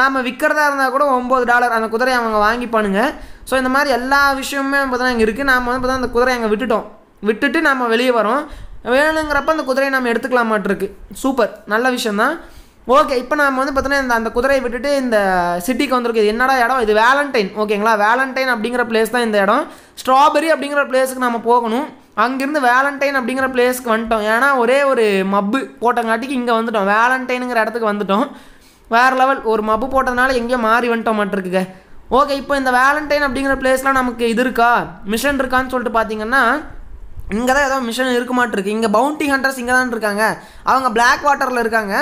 நாம் விற்கிறதா இருந்தால் கூட ஒம்பது டாலர் அந்த குதிரையை அவங்க வாங்கிப்பானுங்க ஸோ இந்த மாதிரி எல்லா விஷயமுமே பார்த்தீங்கன்னா இங்கே இருக்குது நாம் வந்து பார்த்தீங்கன்னா அந்த குதிரையை அங்கே விட்டுட்டோம் விட்டுட்டு நம்ம வெளியே வரோம் வேணுங்கிறப்ப அந்த குதிரையை நம்ம எடுத்துக்கலாமாட்டிருக்கு சூப்பர் நல்ல விஷயந்தான் ஓகே இப்போ நாம் வந்து பார்த்தோன்னா இந்த அந்த குதிரையை விட்டுட்டு இந்த சிட்டிக்கு வந்திருக்கு இது என்னடா இடம் இது வேலண்டைன் ஓகேங்களா வேலண்டைன் அப்படிங்கிற பிளேஸ் தான் இந்த இடம் ஸ்ட்ராபெரி அப்படிங்கிற பிளேஸுக்கு நம்ம போகணும் அங்கேருந்து வேலண்டைன் அப்படிங்கிற பிளேஸ்க்கு வந்துட்டோம் ஏன்னா ஒரே ஒரு மப்பு போட்டங்காட்டிக்கு இங்கே வந்துட்டோம் வேலண்டைனுங்கிற இடத்துக்கு வந்துட்டோம் வேறு லெவல் ஒரு மப்பு போட்டதுனால எங்கேயோ மாறி வந்துட்டோம் மாட்டிருக்குங்க ஓகே இப்போ இந்த வேலண்டைன் அப்படிங்கிற பிளேஸ்லாம் நமக்கு இது இருக்கா மிஷன் இருக்கான்னு சொல்லிட்டு பார்த்தீங்கன்னா இங்கே தான் ஏதோ மிஷன் இருக்க மாட்டிருக்கு இங்கே பவுண்டி ஹண்ட்ரஸ் இங்கே தான் இருக்காங்க அவங்க பிளாக் வாட்டரில் இருக்காங்க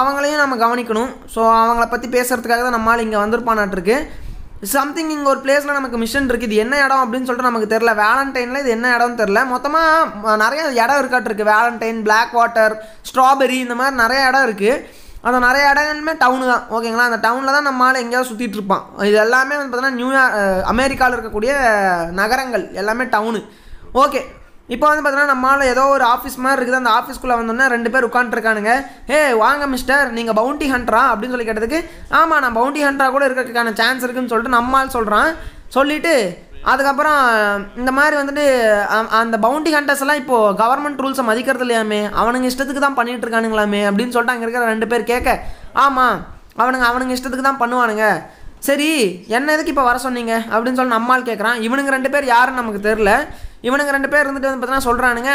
அவங்களையும் நம்ம கவனிக்கணும் ஸோ அவங்கள பற்றி பேசுகிறதுக்காக தான் நம்மளால் இங்கே வந்திருப்பானாட்டிருக்கு சம்திங் இங்கே ஒரு பிளேஸில் நமக்கு மிஷன் இருக்குது இது என்ன இடம் அப்படின்னு சொல்லிட்டு நமக்கு தெரில வேலண்டைனில் இது என்ன இடம்னு தெரில மொத்தமாக நிறைய இடம் இருக்காட்டிருக்கு வேலண்டைன் பிளாக் வாட்டர் ஸ்ட்ராபெரி இந்த மாதிரி நிறைய இடம் இருக்குது அந்த நிறைய இடங்களுமே டவுனு தான் ஓகேங்களா அந்த டவுனில் தான் நம்மளால் எங்கேயாவது சுற்றிட்டு இருப்பான் இது எல்லாமே வந்து பார்த்தீங்கன்னா நியூயார்க் அமெரிக்காவில் இருக்கக்கூடிய நகரங்கள் எல்லாமே டவுனு ஓகே இப்போ வந்து பார்த்தீங்கன்னா நம்மளால் ஏதோ ஒரு ஆஃபீஸ் மாதிரி இருக்குது அந்த ஆஃபீஸ்க்குள்ளே வந்தோன்னா ரெண்டு பேர் உட்காந்துருக்கானுங்க ஏ வாங்க மிஸ்டர் நீங்கள் பவுண்டி ஹண்ட்ரா அப்படின்னு சொல்லி கேட்டதுக்கு ஆமாம் நான் பவுண்டி ஹண்ட்ரா கூட இருக்கிறதுக்கான சான்ஸ் இருக்குதுன்னு சொல்லிட்டு நம்மால் சொல்கிறான் சொல்லிவிட்டு அதுக்கப்புறம் இந்த மாதிரி வந்துட்டு அந்த பவுண்டி ஹண்டர்ஸ் எல்லாம் இப்போது கவர்மெண்ட் ரூல்ஸை மதிக்கிறது இல்லையாமே அவனுங்க இஷ்டத்துக்கு தான் பண்ணிகிட்டு இருக்கானுங்களாமே அப்படின்னு சொல்லிட்டு அங்கே இருக்கிற ரெண்டு பேர் கேட்க ஆமாம் அவனுங்க அவனுங்க இஷ்டத்துக்கு தான் பண்ணுவானுங்க சரி என்ன எதுக்கு இப்போ வர சொன்னீங்க அப்படின்னு சொல்லி நம்மால் கேட்குறான் இவனுங்க ரெண்டு பேர் யாருன்னு நமக்கு தெரில இவனுங்க ரெண்டு பேர் இருந்துட்டு வந்து பார்த்தீங்கன்னா சொல்கிறானுங்க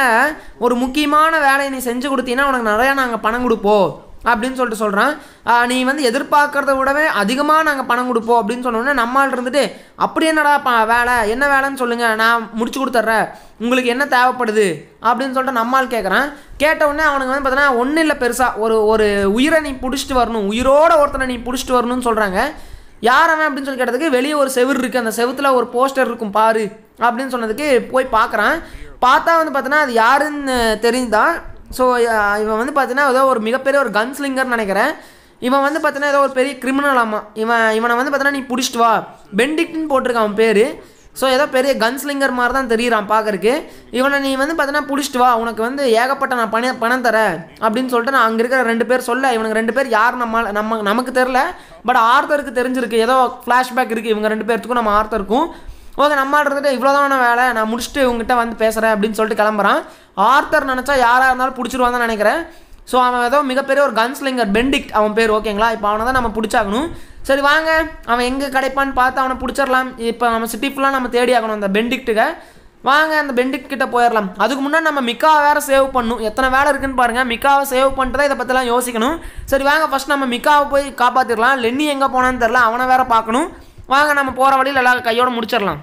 ஒரு முக்கியமான வேலையை நீ செஞ்சு கொடுத்தீங்கன்னா உனக்கு நிறையா நாங்கள் பணம் கொடுப்போம் அப்படின்னு சொல்லிட்டு சொல்கிறான் நீ வந்து எதிர்பார்க்கறத விடவே அதிகமாக நாங்கள் பணம் கொடுப்போம் அப்படின்னு சொன்னோன்னே நம்மால் இருந்துட்டு அப்படி என்னடா பா வேலை என்ன வேலைன்னு சொல்லுங்கள் நான் முடிச்சு கொடுத்துட்றேன் உங்களுக்கு என்ன தேவைப்படுது அப்படின்னு சொல்லிட்டு நம்மால் கேட்குறான் கேட்டவுடனே அவனுக்கு வந்து பார்த்தீங்கன்னா ஒன்றும் இல்லை பெருசாக ஒரு ஒரு உயிரை நீ பிடிச்சிட்டு வரணும் உயிரோட ஒருத்தனை நீ பிடிச்சிட்டு வரணும்னு சொல்கிறாங்க யார் அவன் அப்படின்னு சொல்லி கேட்டதுக்கு வெளியே ஒரு செவுர் இருக்குது அந்த செவுத்தில் ஒரு போஸ்டர் இருக்கும் பாரு அப்படின்னு சொன்னதுக்கு போய் பார்க்குறான் பார்த்தா வந்து பார்த்தோன்னா அது யாருன்னு தெரிஞ்சுதான் ஸோ இவன் வந்து பார்த்தீங்கன்னா ஏதோ ஒரு மிகப்பெரிய ஒரு கன்ஸ்லிங்கர்னு நினைக்கிறேன் இவன் வந்து பார்த்தீங்கன்னா ஏதோ ஒரு பெரிய கிரிமினல் ஆமாம் இவன் இவனை வந்து பார்த்தீங்கன்னா நீ பிடிச்சிட்டு வா பெண்டிக்ட்னு போட்டிருக்கான் அவன் பேர் ஸோ ஏதோ பெரிய கன்ஸ்லிங்கர் மாதிரி தான் தெரியிறான் பார்க்கறக்கு இவனை நீ வந்து பார்த்தீங்கன்னா பிடிச்சிட்டு வா உனக்கு வந்து ஏகப்பட்ட நான் பணம் பணம் தரேன் அப்படின்னு சொல்லிட்டு நான் அங்கே இருக்கிற ரெண்டு பேர் சொல்ல இவனுக்கு ரெண்டு பேர் யார் நம்ம நம்ம நமக்கு தெரில பட் ஆர்த்தருக்கு தெரிஞ்சிருக்கு ஏதோ ஃப்ளாஷ்பேக் இருக்குது இவங்க ரெண்டு பேர்த்துக்கும் நம்ம ஆர்த்தருக்கும் ஓகே நம்ம இருந்துட்டு இவ்வளோதான வேலை நான் முடிச்சுட்டு இவங்ககிட்ட வந்து பேசுகிறேன் அப்படின்னு சொல்லிட்டு கிளம்புறான் ஆர்த்தர் நினச்சா யாராக இருந்தாலும் பிடிச்சிருவான்னு நினைக்கிறேன் ஸோ அவன் ஏதோ மிகப்பெரிய ஒரு கன்ஸ்லிங்கர் பெண்டிக்ட் அவன் பேர் ஓகேங்களா இப்போ அவனை தான் நம்ம பிடிச்சாகணும் சரி வாங்க அவன் எங்கே கிடைப்பான்னு பார்த்து அவனை பிடிச்சிடலாம் இப்போ நம்ம சிட்டி ஃபுல்லாக நம்ம தேடி ஆகணும் அந்த பெண்டிக்ட்டுக்கு வாங்க அந்த பெண்டிக் கிட்ட போயிடலாம் அதுக்கு முன்னாடி நம்ம மிக்கா வேறு சேவ் பண்ணணும் எத்தனை வேலை இருக்குன்னு பாருங்கள் மிக்காவை சேவ் பண்ணிட்டு தான் இதை பற்றிலாம் யோசிக்கணும் சரி வாங்க ஃபஸ்ட் நம்ம மிக்காவை போய் காப்பாற்றிடலாம் லென்னி எங்கே போனான்னு தெரில அவனை வேறு பார்க்கணும் வாங்க நம்ம போகிற வழியில் எல்லா கையோடு முடிச்சிடலாம்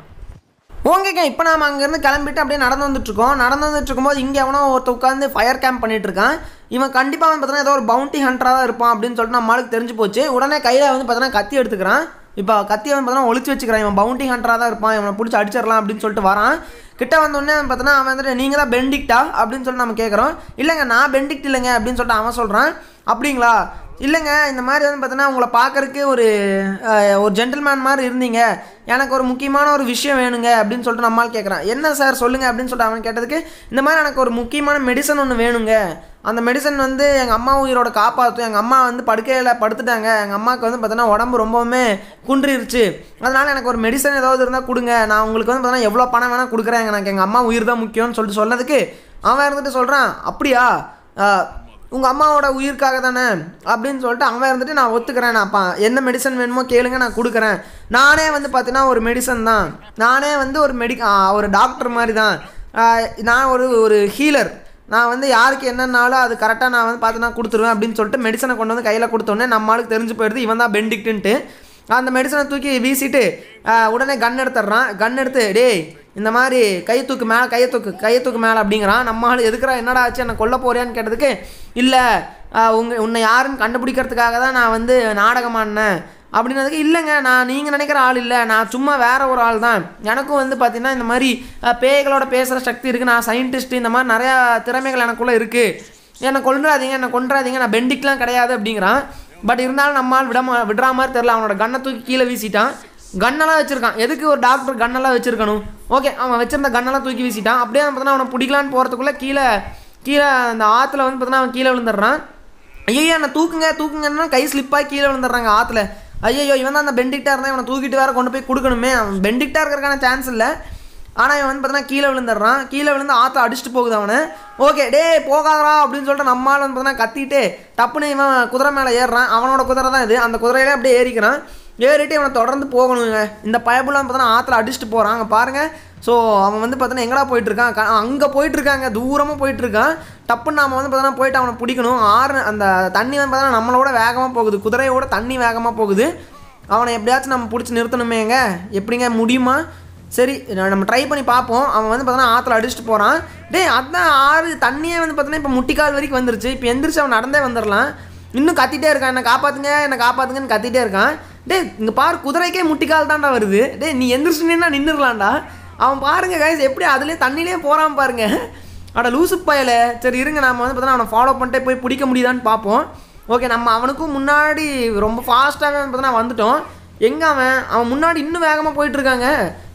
ஓகேங்க இப்போ நாம் அங்கேருந்து கிளம்பிட்டு அப்படியே நடந்து வந்துட்டுருக்கோம் நடந்து வந்துட்டு இருக்கும்போது இங்கே எவனோ ஒருத்த உட்காந்து ஃபயர் கேம்ப் பண்ணிட்டுருக்கான் இருக்கான் இவன் கண்டிப்பாக வந்து பார்த்தீங்கன்னா ஏதோ ஒரு பவுண்டி ஹண்டராக தான் இருப்பான் அப்படின்னு சொல்லிட்டு நம்மளுக்கு தெரிஞ்சு போச்சு உடனே கையில் வந்து பார்த்தீங்கன்னா கத்தி எடுத்துக்கிறான் இப்போ கத்தியை வந்து பார்த்தீங்கன்னா ஒழிச்சு வச்சுக்கிறான் இவன் பவுண்டி ஹண்டராக தான் இருப்பான் இவனை பிடிச்சி அடிச்சிடலாம் அப்படின்னு சொல்லிட்டு வரான் கிட்ட வந்தோடனே பார்த்தீங்கன்னா அவன் வந்துட்டு நீங்கள் தான் பெண்டிக்டா அப்படின்னு சொல்லிட்டு நம்ம கேட்குறோம் இல்லைங்க நான் பெண்டிக்ட் இல்லைங்க அப்படின்னு சொல்லிட்டு அவன் சொல்கிறான் அப்படிங்களா இல்லைங்க இந்த மாதிரி வந்து பார்த்தோன்னா உங்களை பார்க்குறக்கு ஒரு ஒரு ஜென்டில்மேன் மாதிரி இருந்தீங்க எனக்கு ஒரு முக்கியமான ஒரு விஷயம் வேணுங்க அப்படின்னு சொல்லிட்டு நம்மால் கேட்குறான் என்ன சார் சொல்லுங்கள் அப்படின்னு சொல்லிட்டு அவன் கேட்டதுக்கு இந்த மாதிரி எனக்கு ஒரு முக்கியமான மெடிசன் ஒன்று வேணுங்க அந்த மெடிசன் வந்து எங்கள் அம்மா உயிரோட காப்பாற்றும் எங்கள் அம்மா வந்து படுக்கையில் படுத்துட்டாங்க எங்கள் அம்மாவுக்கு வந்து பார்த்தோன்னா உடம்பு ரொம்பவுமே குன்றிருச்சு அதனால் எனக்கு ஒரு மெடிசன் ஏதாவது இருந்தால் கொடுங்க நான் உங்களுக்கு வந்து பார்த்தீங்கன்னா எவ்வளோ பணம் வேணால் கொடுக்குறேன் எனக்கு எங்கள் அம்மா உயிர் தான் முக்கியம்னு சொல்லிட்டு சொன்னதுக்கு அவன் இருந்துட்டு சொல்கிறான் அப்படியா உங்கள் அம்மாவோட உயிருக்காக தானே அப்படின்னு சொல்லிட்டு அவன் இருந்துட்டு நான் ஒத்துக்கிறேன் நான் பா என்ன மெடிசன் வேணுமோ கேளுங்க நான் கொடுக்குறேன் நானே வந்து பார்த்தீங்கன்னா ஒரு மெடிசன் தான் நானே வந்து ஒரு மெடிக்க ஒரு டாக்டர் மாதிரி தான் நான் ஒரு ஒரு ஹீலர் நான் வந்து யாருக்கு என்னன்னாலும் அது கரெக்டாக நான் வந்து பார்த்து நான் கொடுத்துருவேன் அப்படின்னு சொல்லிட்டு மெடிசனை கொண்டு வந்து கையில் கொடுத்தோடனே நம்மளுக்கு தெரிஞ்சு போயிடுது இவன் தான் பெண்டிக்டுன்ட்டு அந்த மெடிசனை தூக்கி வீசிட்டு உடனே கன் எடுத்துட்றான் கன் எடுத்து டேய் இந்த மாதிரி கையை மேலே கையை தூக்கு மேலே அப்படிங்கிறான் நம்ம ஆள் எதுக்குறா என்னடா ஆச்சு என்னை கொல்ல போறியான்னு கேட்டதுக்கு இல்லை உங்கள் உன்னை யாருன்னு கண்டுபிடிக்கிறதுக்காக தான் நான் வந்து நாடகமானேன் அப்படின்றதுக்கு இல்லைங்க நான் நீங்கள் நினைக்கிற ஆள் இல்லை நான் சும்மா வேறு ஒரு ஆள் தான் எனக்கும் வந்து பார்த்திங்கன்னா இந்த மாதிரி பேய்களோட பேசுகிற சக்தி இருக்குது நான் சயின்டிஸ்ட்டு இந்த மாதிரி நிறையா திறமைகள் எனக்குள்ளே இருக்குது என்னை கொன்றாதீங்க என்னை கொன்றாதீங்க நான் பெண்டிக்லாம் கிடையாது அப்படிங்கிறான் பட் இருந்தாலும் நம்மால் விடமா விடுற மாதிரி தெரில அவனோட கண்ணை தூக்கி கீழே வீசிட்டான் கன்னெல்லாம் வச்சிருக்கான் எதுக்கு ஒரு டாக்டர் கன்னெல்லாம் வச்சிருக்கணும் ஓகே அவன் வச்சிருந்த கன்னெல்லாம் தூக்கி வீசிட்டான் அப்படியே அவன் பார்த்தீங்கன்னா அவனை பிடிக்கலான்னு போகிறதுக்குள்ளே கீழே கீழே அந்த ஆற்றுல வந்து பார்த்தீங்கன்னா அவன் கீழே விழுந்துடுறான் ஐயோ என்னை தூக்குங்க தூக்குங்கன்னா கை ஸ்லிப்பாக கீழே விழுந்துடுறாங்க ஆற்றுல ஐயோ இவன் தான் அந்த பெண்டிக்டாக இருந்தால் இவனை தூக்கிட்டு வேறு கொண்டு போய் கொடுக்கணுமே அவன் பெண்டிக்டாக இருக்கிறக்கான சான்ஸ் இல்லை ஆனால் இவன் வந்து பார்த்தீங்கன்னா கீழே விழுந்துடுறான் கீழே விழுந்து ஆற்ற அடிச்சுட்டு போகுது அவனை ஓகே டே போகாதரா அப்படின்னு சொல்லிட்டு நம்மால் வந்து பார்த்தீங்கன்னா கத்திட்டு டப்புனு இவன் குதிரை மேலே ஏறுறான் அவனோட குதிரை தான் இது அந்த குதிரையிலே அப்படியே ஏறிக்கிறான் ஏறிட்டு இவனை தொடர்ந்து போகணுங்க இந்த பயப்புலாம் பார்த்தோன்னா ஆற்றுல அடிச்சுட்டு போகிறான் அங்கே பாருங்கள் ஸோ அவன் வந்து பார்த்தோன்னா எங்கடா போயிட்டுருக்கான் அங்கே போயிட்டுருக்காங்க தூரமாக போயிட்டுருக்கான் டப்புன்னு நாம் வந்து பார்த்தோன்னா போயிட்டு அவனை பிடிக்கணும் ஆறு அந்த தண்ணி வந்து பார்த்தோன்னா நம்மளோட வேகமாக போகுது குதிரையோட தண்ணி வேகமாக போகுது அவனை எப்படியாச்சும் நம்ம பிடிச்சி நிறுத்தணுமேங்க எப்படிங்க முடியுமா சரி நம்ம ட்ரை பண்ணி பார்ப்போம் அவன் வந்து பார்த்தோன்னா ஆற்றுல அடிச்சுட்டு போகிறான் டே அதான் ஆறு தண்ணியே வந்து பார்த்தோன்னா இப்போ முட்டிக்கால் வரைக்கும் வந்துருச்சு இப்போ எந்திரிச்சு அவன் நடந்தே வந்துடலாம் இன்னும் கத்திட்டே இருக்கான் என்னை காப்பாற்றுங்க என்னை காப்பாற்றுங்கன்னு கத்திட்டே இருக்கான் டே இங்கே பாரு குதிரைக்கே முட்டிக்கால் தான்டா வருது டே நீ எந்திரிச்சுனா நின்றுடலாம்டா அவன் பாருங்க கைஸ் எப்படி அதுலேயே தண்ணிலே போகிறான் பாருங்க அட லூசு பயல சரி இருங்க நாம் வந்து பார்த்தோன்னா அவனை ஃபாலோ பண்ணிட்டே போய் பிடிக்க முடியுதான்னு பார்ப்போம் ஓகே நம்ம அவனுக்கும் முன்னாடி ரொம்ப ஃபாஸ்ட்டாகவே பார்த்தோன்னா வந்துட்டோம் எங்கே அவன் அவன் முன்னாடி இன்னும் வேகமாக போயிட்டுருக்காங்க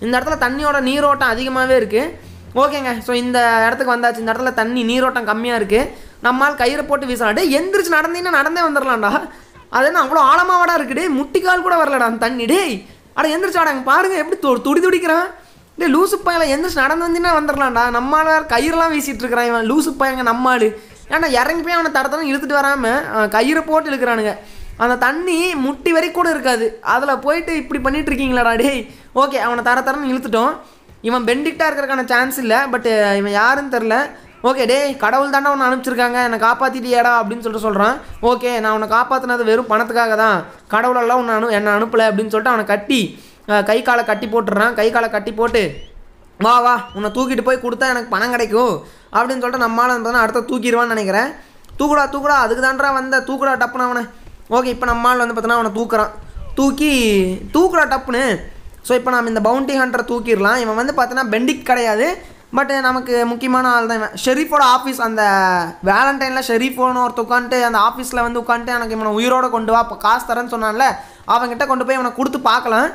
இந்த இடத்துல தண்ணியோட நீரோட்டம் அதிகமாகவே இருக்குது ஓகேங்க ஸோ இந்த இடத்துக்கு வந்தாச்சு இந்த இடத்துல தண்ணி நீரோட்டம் கம்மியாக இருக்குது நம்மால் கயிறை போட்டு வீசலாம் டே எந்திரிச்சு நடந்தீங்கன்னா நடந்தே வந்துடலாம்டா அது என்ன அவ்வளோ ஆழமாவடா இருக்குடே முட்டிக்கால் கூட வரலடா அந்த தண்ணி டேய் அட எந்திரிச்சாடாங்க பாருங்க எப்படி தொ துடி துடிக்கிறான் டே லூசு பையன் எந்திரிச்சு நடந்து வந்தீங்கன்னா வந்துடலாம்டா நம்மளால் கயிறுலாம் வீசிட்டு இருக்கிறான் இவன் லூசு பையங்க நம்மாள் ஏன்னா இறங்கி போய் அவனை தரத்தரம் இழுத்துட்டு வராமல் கயிறை போட்டு இழுக்கிறானுங்க அந்த தண்ணி முட்டி வரைக்கும் கூட இருக்காது அதில் போயிட்டு இப்படி பண்ணிட்டு இருக்கீங்களாடா டேய் ஓகே அவனை தர தரன்னு இழுத்துட்டோம் இவன் பெண்டிக்டாக இருக்கிறக்கான சான்ஸ் இல்லை பட் இவன் யாருன்னு தெரில ஓகே டே கடவுள் தாண்டா உன்னை அனுப்பிச்சிருக்காங்க என்னை காப்பாற்றிட்டியாடா அப்படின்னு சொல்லிட்டு சொல்கிறான் ஓகே நான் உன்னை காப்பாற்றினது வெறும் பணத்துக்காக தான் கடவுளெல்லாம் உன்னை அனு என்னை அனுப்பலை அப்படின்னு சொல்லிட்டு அவனை கட்டி கை காலை கட்டி போட்டுடுறான் கை காலை கட்டி போட்டு வா வா உன்னை தூக்கிட்டு போய் கொடுத்தா எனக்கு பணம் கிடைக்கும் அப்படின்னு சொல்லிட்டு நம்மளால் பார்த்தோன்னா அடுத்த தூக்கிடுவான்னு நினைக்கிறேன் தூக்குடா தூக்குடா அதுக்கு தான்றா வந்த தூக்குடா டப்புன்னு அவனை ஓகே இப்போ நம்மளால் வந்து பார்த்தோன்னா அவனை தூக்குறான் தூக்கி தூக்குடா டப்புன்னு ஸோ இப்போ நம்ம இந்த பவுண்டி ஹண்ட்ரை தூக்கிடலாம் இவன் வந்து பார்த்தோன்னா பெண்டிக் கிடையாது பட் நமக்கு முக்கியமான ஆள் தான் ஷெரீஃபோட ஆஃபீஸ் அந்த வேலண்டைனில் ஷெரீஃபோன்னு ஒருத்த உட்காந்துட்டு அந்த ஆஃபீஸில் வந்து உட்காந்துட்டு எனக்கு இவனை உயிரோட கொண்டு வா இப்போ காசு தரேன்னு சொன்னான்ல அவங்ககிட்ட கொண்டு போய் இவனை கொடுத்து பார்க்கலாம்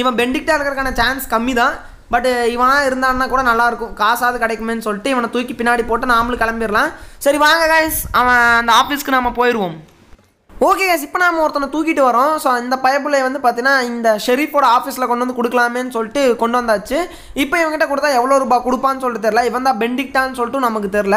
இவன் பெண்டிக்டாக இருக்கிறதுக்கான சான்ஸ் கம்மி தான் பட் இவனாக இருந்தான்னா கூட நல்லாயிருக்கும் காசாவது கிடைக்குமேன்னு சொல்லிட்டு இவனை தூக்கி பின்னாடி போட்டு நாமளும் கிளம்பிடலாம் சரி வாங்க காய்ஸ் அவன் அந்த ஆஃபீஸ்க்கு நம்ம போயிடுவோம் ஓகே கேஸ் இப்போ நாம் ஒருத்தனை தூக்கிட்டு வரோம் ஸோ அந்த பயப்பிள்ளை வந்து பார்த்தீங்கன்னா இந்த ஷெரீஃபோட ஆஃபீஸில் கொண்டு வந்து கொடுக்கலாமேன்னு சொல்லிட்டு கொண்டு வந்தாச்சு இப்போ இவங்ககிட்ட கொடுத்தா எவ்வளோ ரூபா கொடுப்பான்னு சொல்லிட்டு தெரில இவன் தான் பெண்டிக்டான்னு சொல்லிட்டு நமக்கு தெரில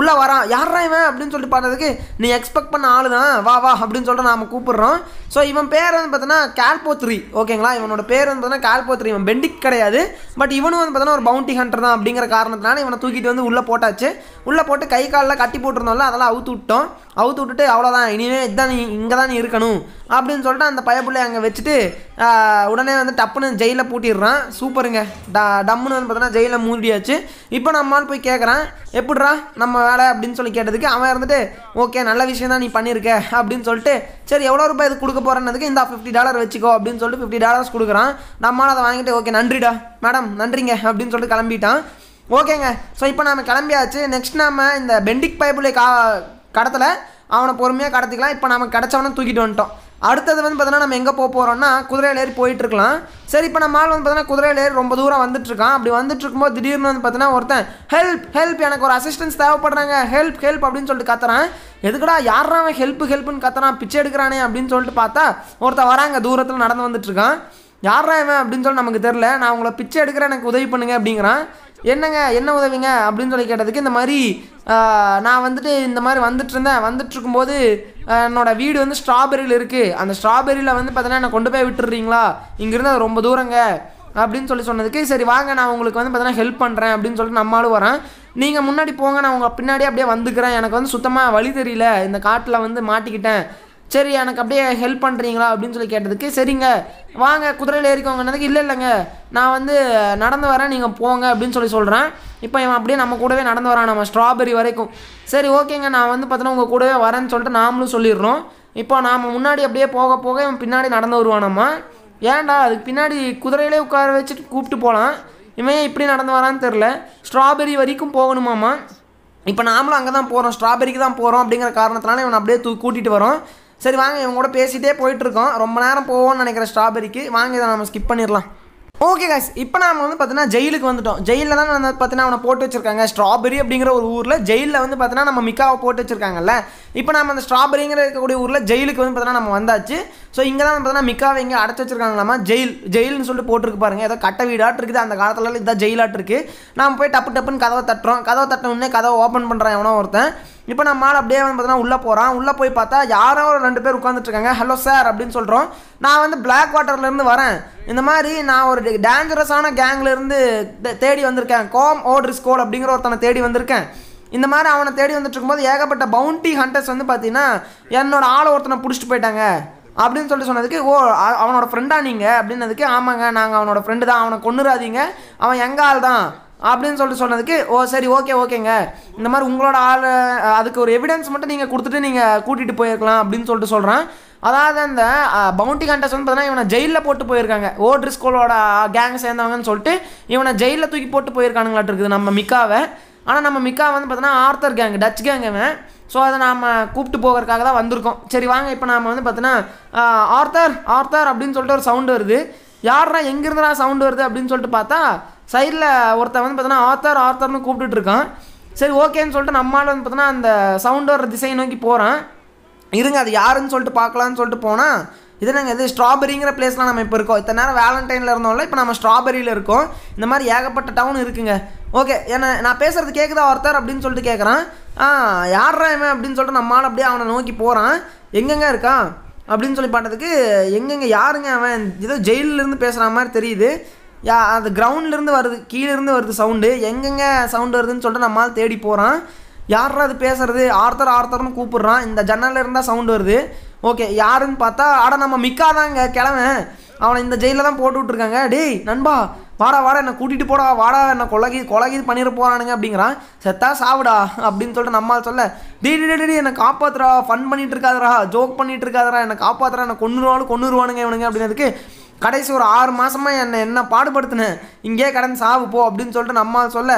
உள்ளே வரான் யாரா இவன் அப்படின்னு சொல்லிட்டு பார்த்ததுக்கு நீ எக்ஸ்பெக்ட் பண்ண ஆள் தான் வா வா அப்படின்னு சொல்லிட்டு நாம் கூப்பிடுறோம் ஸோ இவன் பேர் வந்து பார்த்தீங்கன்னா கால்போ ஓகேங்களா இவனோட பேர் வந்து பார்த்தீங்கன்னா கால்போ இவன் பெண்டிக் கிடையாது பட் இவனும் வந்து பார்த்தீங்கன்னா ஒரு பவுண்டி ஹண்டர் தான் அப்படிங்கிற காரணத்தினால இவனை தூக்கிட்டு வந்து உள்ளே போட்டாச்சு உள்ளே போட்டு கை காலில் கட்டி போட்டிருந்தோம்ல அதெல்லாம் அவுத்து விட்டோம் அவுத்து விட்டுட்டு அவ்வளோதான் இனிமேல் இதான் நீ இங்கே தான் இருக்கணும் அப்படின்னு சொல்லிட்டு அந்த பயப்புள்ளை அங்கே வச்சுட்டு உடனே வந்து டப்புன்னு ஜெயிலில் பூட்டிடுறான் சூப்பருங்க ட டம்முன்னு வந்து பார்த்தோன்னா ஜெயிலில் மூடியாச்சு இப்போ நம்மால் போய் கேட்குறான் எப்படிரா நம்ம வேலை அப்படின்னு சொல்லி கேட்டதுக்கு அவன் இருந்துட்டு ஓகே நல்ல விஷயம் தான் நீ பண்ணியிருக்க அப்படின்னு சொல்லிட்டு சரி எவ்வளோ ரூபாய் இது கொடுக்க போகிறேன்னதுக்கு இந்த ஃபிஃப்டி டாலர் வச்சுக்கோ அப்படின்னு சொல்லிட்டு ஃபிஃப்டி டாலர்ஸ் கொடுக்குறான் நம்மளால் அதை வாங்கிட்டு ஓகே நன்றிடா மேடம் நன்றிங்க அப்படின்னு சொல்லிட்டு கிளம்பிட்டான் ஓகேங்க ஸோ இப்போ நாம் கிளம்பியாச்சு நெக்ஸ்ட் நாம் இந்த பெண்டிக் பைப்புலே கா கடத்தில் அவனை பொறுமையாக கடத்திக்கலாம் இப்போ நம்ம கிடச்சவனும் தூக்கிட்டு வந்துட்டோம் அடுத்தது வந்து பார்த்தோன்னா நம்ம எங்கே போக போகிறோன்னா குதிரையில் ஏறி போயிட்டுருக்கலாம் சரி இப்போ நம்ம ஆள் வந்து பார்த்தீங்கன்னா குதிரையில் ஏறி ரொம்ப தூரம் இருக்கான் அப்படி வந்துட்டு இருக்கும்போது திடீர்னு வந்து பார்த்தீங்கன்னா ஒருத்தன் ஹெல்ப் ஹெல்ப் எனக்கு ஒரு அசிஸ்டன்ஸ் தேவைப்படுறாங்க ஹெல்ப் ஹெல்ப் அப்படின்னு சொல்லிட்டு கத்துறான் எதுக்குடா யாரா அவன் ஹெல்ப் ஹெல்ப்னு கத்துறான் பிச்சை எடுக்கிறானே அப்படின்னு சொல்லிட்டு பார்த்தா ஒருத்தன் வராங்க தூரத்தில் நடந்து வந்துட்டுருக்கான் யாரா இவன் அப்படின்னு சொல்லி நமக்கு தெரில நான் உங்களை பிச்சை எடுக்கிறேன் எனக்கு உதவி பண்ணுங்க அப்படிங்கிறான் என்னங்க என்ன உதவிங்க அப்படின்னு சொல்லி கேட்டதுக்கு இந்த மாதிரி நான் வந்துட்டு இந்த மாதிரி வந்துட்டு இருந்தேன் வந்துட்டு இருக்கும்போது என்னோடய வீடு வந்து ஸ்ட்ராபெரியில் இருக்குது அந்த ஸ்ட்ராபெரியில் வந்து பார்த்தீங்கன்னா என்னை கொண்டு போய் விட்டுறீங்களா இங்கேருந்து அது ரொம்ப தூரங்க அப்படின்னு சொல்லி சொன்னதுக்கு சரி வாங்க நான் உங்களுக்கு வந்து பார்த்தீங்கன்னா ஹெல்ப் பண்ணுறேன் அப்படின்னு சொல்லிட்டு நம்மளும் வரேன் நீங்கள் முன்னாடி போங்க நான் உங்கள் பின்னாடியே அப்படியே வந்துக்கிறேன் எனக்கு வந்து சுத்தமாக வழி தெரியல இந்த காட்டில் வந்து மாட்டிக்கிட்டேன் சரி எனக்கு அப்படியே ஹெல்ப் பண்ணுறீங்களா அப்படின்னு சொல்லி கேட்டதுக்கு சரிங்க வாங்க குதிரையில் ஏறிக்கோங்கன்னதுக்கு இல்லை இல்லைங்க நான் வந்து நடந்து வரேன் நீங்கள் போங்க அப்படின்னு சொல்லி சொல்கிறேன் இப்போ இவன் அப்படியே நம்ம கூடவே நடந்து வரான் நம்ம ஸ்ட்ராபெரி வரைக்கும் சரி ஓகேங்க நான் வந்து பார்த்தோன்னா உங்கள் கூடவே வரேன்னு சொல்லிட்டு நாமளும் சொல்லிடுறோம் இப்போ நாம் முன்னாடி அப்படியே போக போக இவன் பின்னாடி நடந்து வருவானம்மா ஏன்டா அதுக்கு பின்னாடி குதிரையிலே உட்கார வச்சுட்டு கூப்பிட்டு போகலாம் இவன் இப்படி நடந்து வரான்னு தெரில ஸ்ட்ராபெரி வரைக்கும் போகணுமாம்மா இப்போ நாமளும் அங்கே தான் போகிறோம் ஸ்ட்ராபெரிக்கு தான் போகிறோம் அப்படிங்கிற காரணத்தினால இவன் அப்படியே தூ கூட்டிகிட்டு வரோம் சரி வாங்க இவங்க கூட பேசிகிட்டே போயிட்டுருக்கோம் ரொம்ப நேரம் போவோம்னு நினைக்கிறேன் ஸ்ட்ராபெரிக்கு வாங்க இதை நம்ம ஸ்கிப் பண்ணிடலாம் ஓகே காய்ஸ் இப்போ நாம் வந்து பார்த்தீங்கன்னா ஜெயிலுக்கு வந்துட்டோம் ஜெயிலில் தான் வந்து பார்த்தீங்கன்னா அவனை போட்டு வச்சிருக்காங்க ஸ்ட்ராபெரி அப்படிங்கிற ஒரு ஊரில் ஜெயிலில் வந்து பார்த்தீங்கன்னா நம்ம மிக்காவை போட்டு வச்சிருக்காங்கல்ல இப்போ நம்ம அந்த ஸ்ட்ராபெரிங்கிற இருக்கக்கூடிய ஊரில் ஜெயிலுக்கு வந்து பார்த்தோன்னா நம்ம வந்தாச்சு ஸோ இங்கே தான் பார்த்தோன்னா மிக்காவை இங்கே அடைச்சி வச்சிருக்காங்களாமா ஜெயில் ஜெயில்னு சொல்லிட்டு போட்டிருக்கு பாருங்க ஏதோ கட்ட வீடாட்டு இருக்குது அந்த காலத்தில் இதான் ஜெயிலாட்டு இருக்குது நாம் போய் டப்பு டப்புன்னு கதவை தட்டுறோம் கதவை தட்டினோடனே கதவை ஓப்பன் பண்ணுறான் எவனோ ஒருத்தன் இப்போ நம்ம ஆள் அப்படியே வந்து பார்த்தீங்கன்னா உள்ளே போகிறான் உள்ளே போய் பார்த்தா யாரோ ஒரு ரெண்டு பேர் உட்காந்துட்ருக்காங்க ஹலோ சார் அப்படின்னு சொல்கிறோம் நான் வந்து பிளாக் வாட்டர்லேருந்து வரேன் இந்த மாதிரி நான் ஒரு டேஞ்சரஸான கேங்லேருந்து தேடி வந்திருக்கேன் கோம் ஸ்கோல் அப்படிங்கிற ஒருத்தனை தேடி வந்திருக்கேன் இந்த மாதிரி அவனை தேடி வந்துட்டு இருக்கும்போது ஏகப்பட்ட பவுண்டி ஹண்டர்ஸ் வந்து பார்த்தீங்கன்னா என்னோட ஆளை ஒருத்தனை பிடிச்சிட்டு போயிட்டாங்க அப்படின்னு சொல்லிட்டு சொன்னதுக்கு ஓ அவனோட ஃப்ரெண்டா நீங்கள் அப்படின்னதுக்கு ஆமாங்க நாங்கள் அவனோட ஃப்ரெண்டு தான் அவனை கொண்டுறாதீங்க அவன் எங்கள் ஆள் தான் அப்படின்னு சொல்லிட்டு சொன்னதுக்கு ஓ சரி ஓகே ஓகேங்க இந்த மாதிரி உங்களோட ஆள் அதுக்கு ஒரு எவிடன்ஸ் மட்டும் நீங்கள் கொடுத்துட்டு நீங்கள் கூட்டிகிட்டு போயிருக்கலாம் அப்படின்னு சொல்லிட்டு சொல்கிறான் அதாவது அந்த பவுண்டி கண்டஸ் வந்து பார்த்தீங்கன்னா இவனை ஜெயிலில் போட்டு போயிருக்காங்க ஓட்ரி ஸ்கூலோட கேங் சேர்ந்தவங்கன்னு சொல்லிட்டு இவனை ஜெயிலில் தூக்கி போட்டு போயிருக்கானுங்களாட்டு இருக்குது நம்ம மிக்காவை ஆனால் நம்ம மிக்கா வந்து பார்த்தோன்னா ஆர்த்தர் கேங் டச் கேங்குவேன் ஸோ அதை நாம் கூப்பிட்டு போகிறதுக்காக தான் வந்திருக்கோம் சரி வாங்க இப்போ நாம் வந்து பார்த்தோன்னா ஆர்த்தர் ஆர்த்தர் அப்படின்னு சொல்லிட்டு ஒரு சவுண்டு வருது யார்னா எங்கேருந்துடா சவுண்டு வருது அப்படின்னு சொல்லிட்டு பார்த்தா சைடில் ஒருத்தன் வந்து பார்த்தோன்னா ஆர்த்தர் ஆர்த்தர்னு கூப்பிட்டுட்டு இருக்கான் சரி ஓகேன்னு சொல்லிட்டு நம்மளால் வந்து பார்த்தோன்னா அந்த சவுண்டு வர திசையை நோக்கி போகிறான் இருங்க அது யாருன்னு சொல்லிட்டு பார்க்கலான்னு சொல்லிட்டு போனால் இது நாங்கள் இது ஸ்ட்ராபெரிங்கிற பிளேஸ்லாம் நம்ம இப்போ இருக்கோம் இத்தனை நேரம் வேலண்டைனில் இருந்தோம்ல இப்போ நம்ம ஸ்ட்ராபெரியில் இருக்கோம் இந்த மாதிரி ஏகப்பட்ட டவுன் இருக்குங்க ஓகே என்ன நான் பேசுறது கேட்குதா ஒருத்தர் அப்படின்னு சொல்லிட்டு கேட்குறான் ஆ யாரா இவன் அப்படின்னு சொல்லிட்டு நம்மளால் அப்படியே அவனை நோக்கி போகிறான் எங்கெங்கே இருக்கான் அப்படின்னு சொல்லி பார்த்ததுக்கு எங்கெங்கே யாருங்க அவன் ஏதோ ஜெயிலிருந்து பேசுகிற மாதிரி தெரியுது யா அது கிரவுண்ட்லேருந்து வருது கீழேருந்து வருது சவுண்டு எங்கெங்கே சவுண்டு வருதுன்னு சொல்லிட்டு நம்மளால் தேடி போகிறான் யாரா அது பேசுறது ஆர்த்தர் ஆர்த்தர்னு கூப்பிடுறான் இந்த ஜன்னலில் இருந்தால் சவுண்டு வருது ஓகே யாருன்னு பார்த்தா ஆட நம்ம மிக்காதாங்க கிழவன் அவனை இந்த ஜெயிலில் தான் போட்டு விட்ருக்காங்க டேய் நண்பா வாடா வாடா என்னை கூட்டிகிட்டு போடா வாடா என்னை கொலகி கொலகி பண்ணிட போகிறானுங்க அப்படிங்கிறான் செத்தா சாவுடா அப்படின்னு சொல்லிட்டு நம்மால் சொல்ல டி டி டே என்னை காப்பாத்துறா ஃபன் பண்ணிட்டு இருக்காதரா ஜோக் பண்ணிட்டு இருக்காதரா என்னை காப்பாத்துறா என்னை கொண்டுருவானு கொண்டுருவானுங்க இவனுங்க அப்படின்னதுக்கு கடைசி ஒரு ஆறு மாதமாக என்னை என்ன பாடுபடுத்தினேன் இங்கே கடன் சாவு போ அப்படின்னு சொல்லிட்டு நம்மால் சொல்ல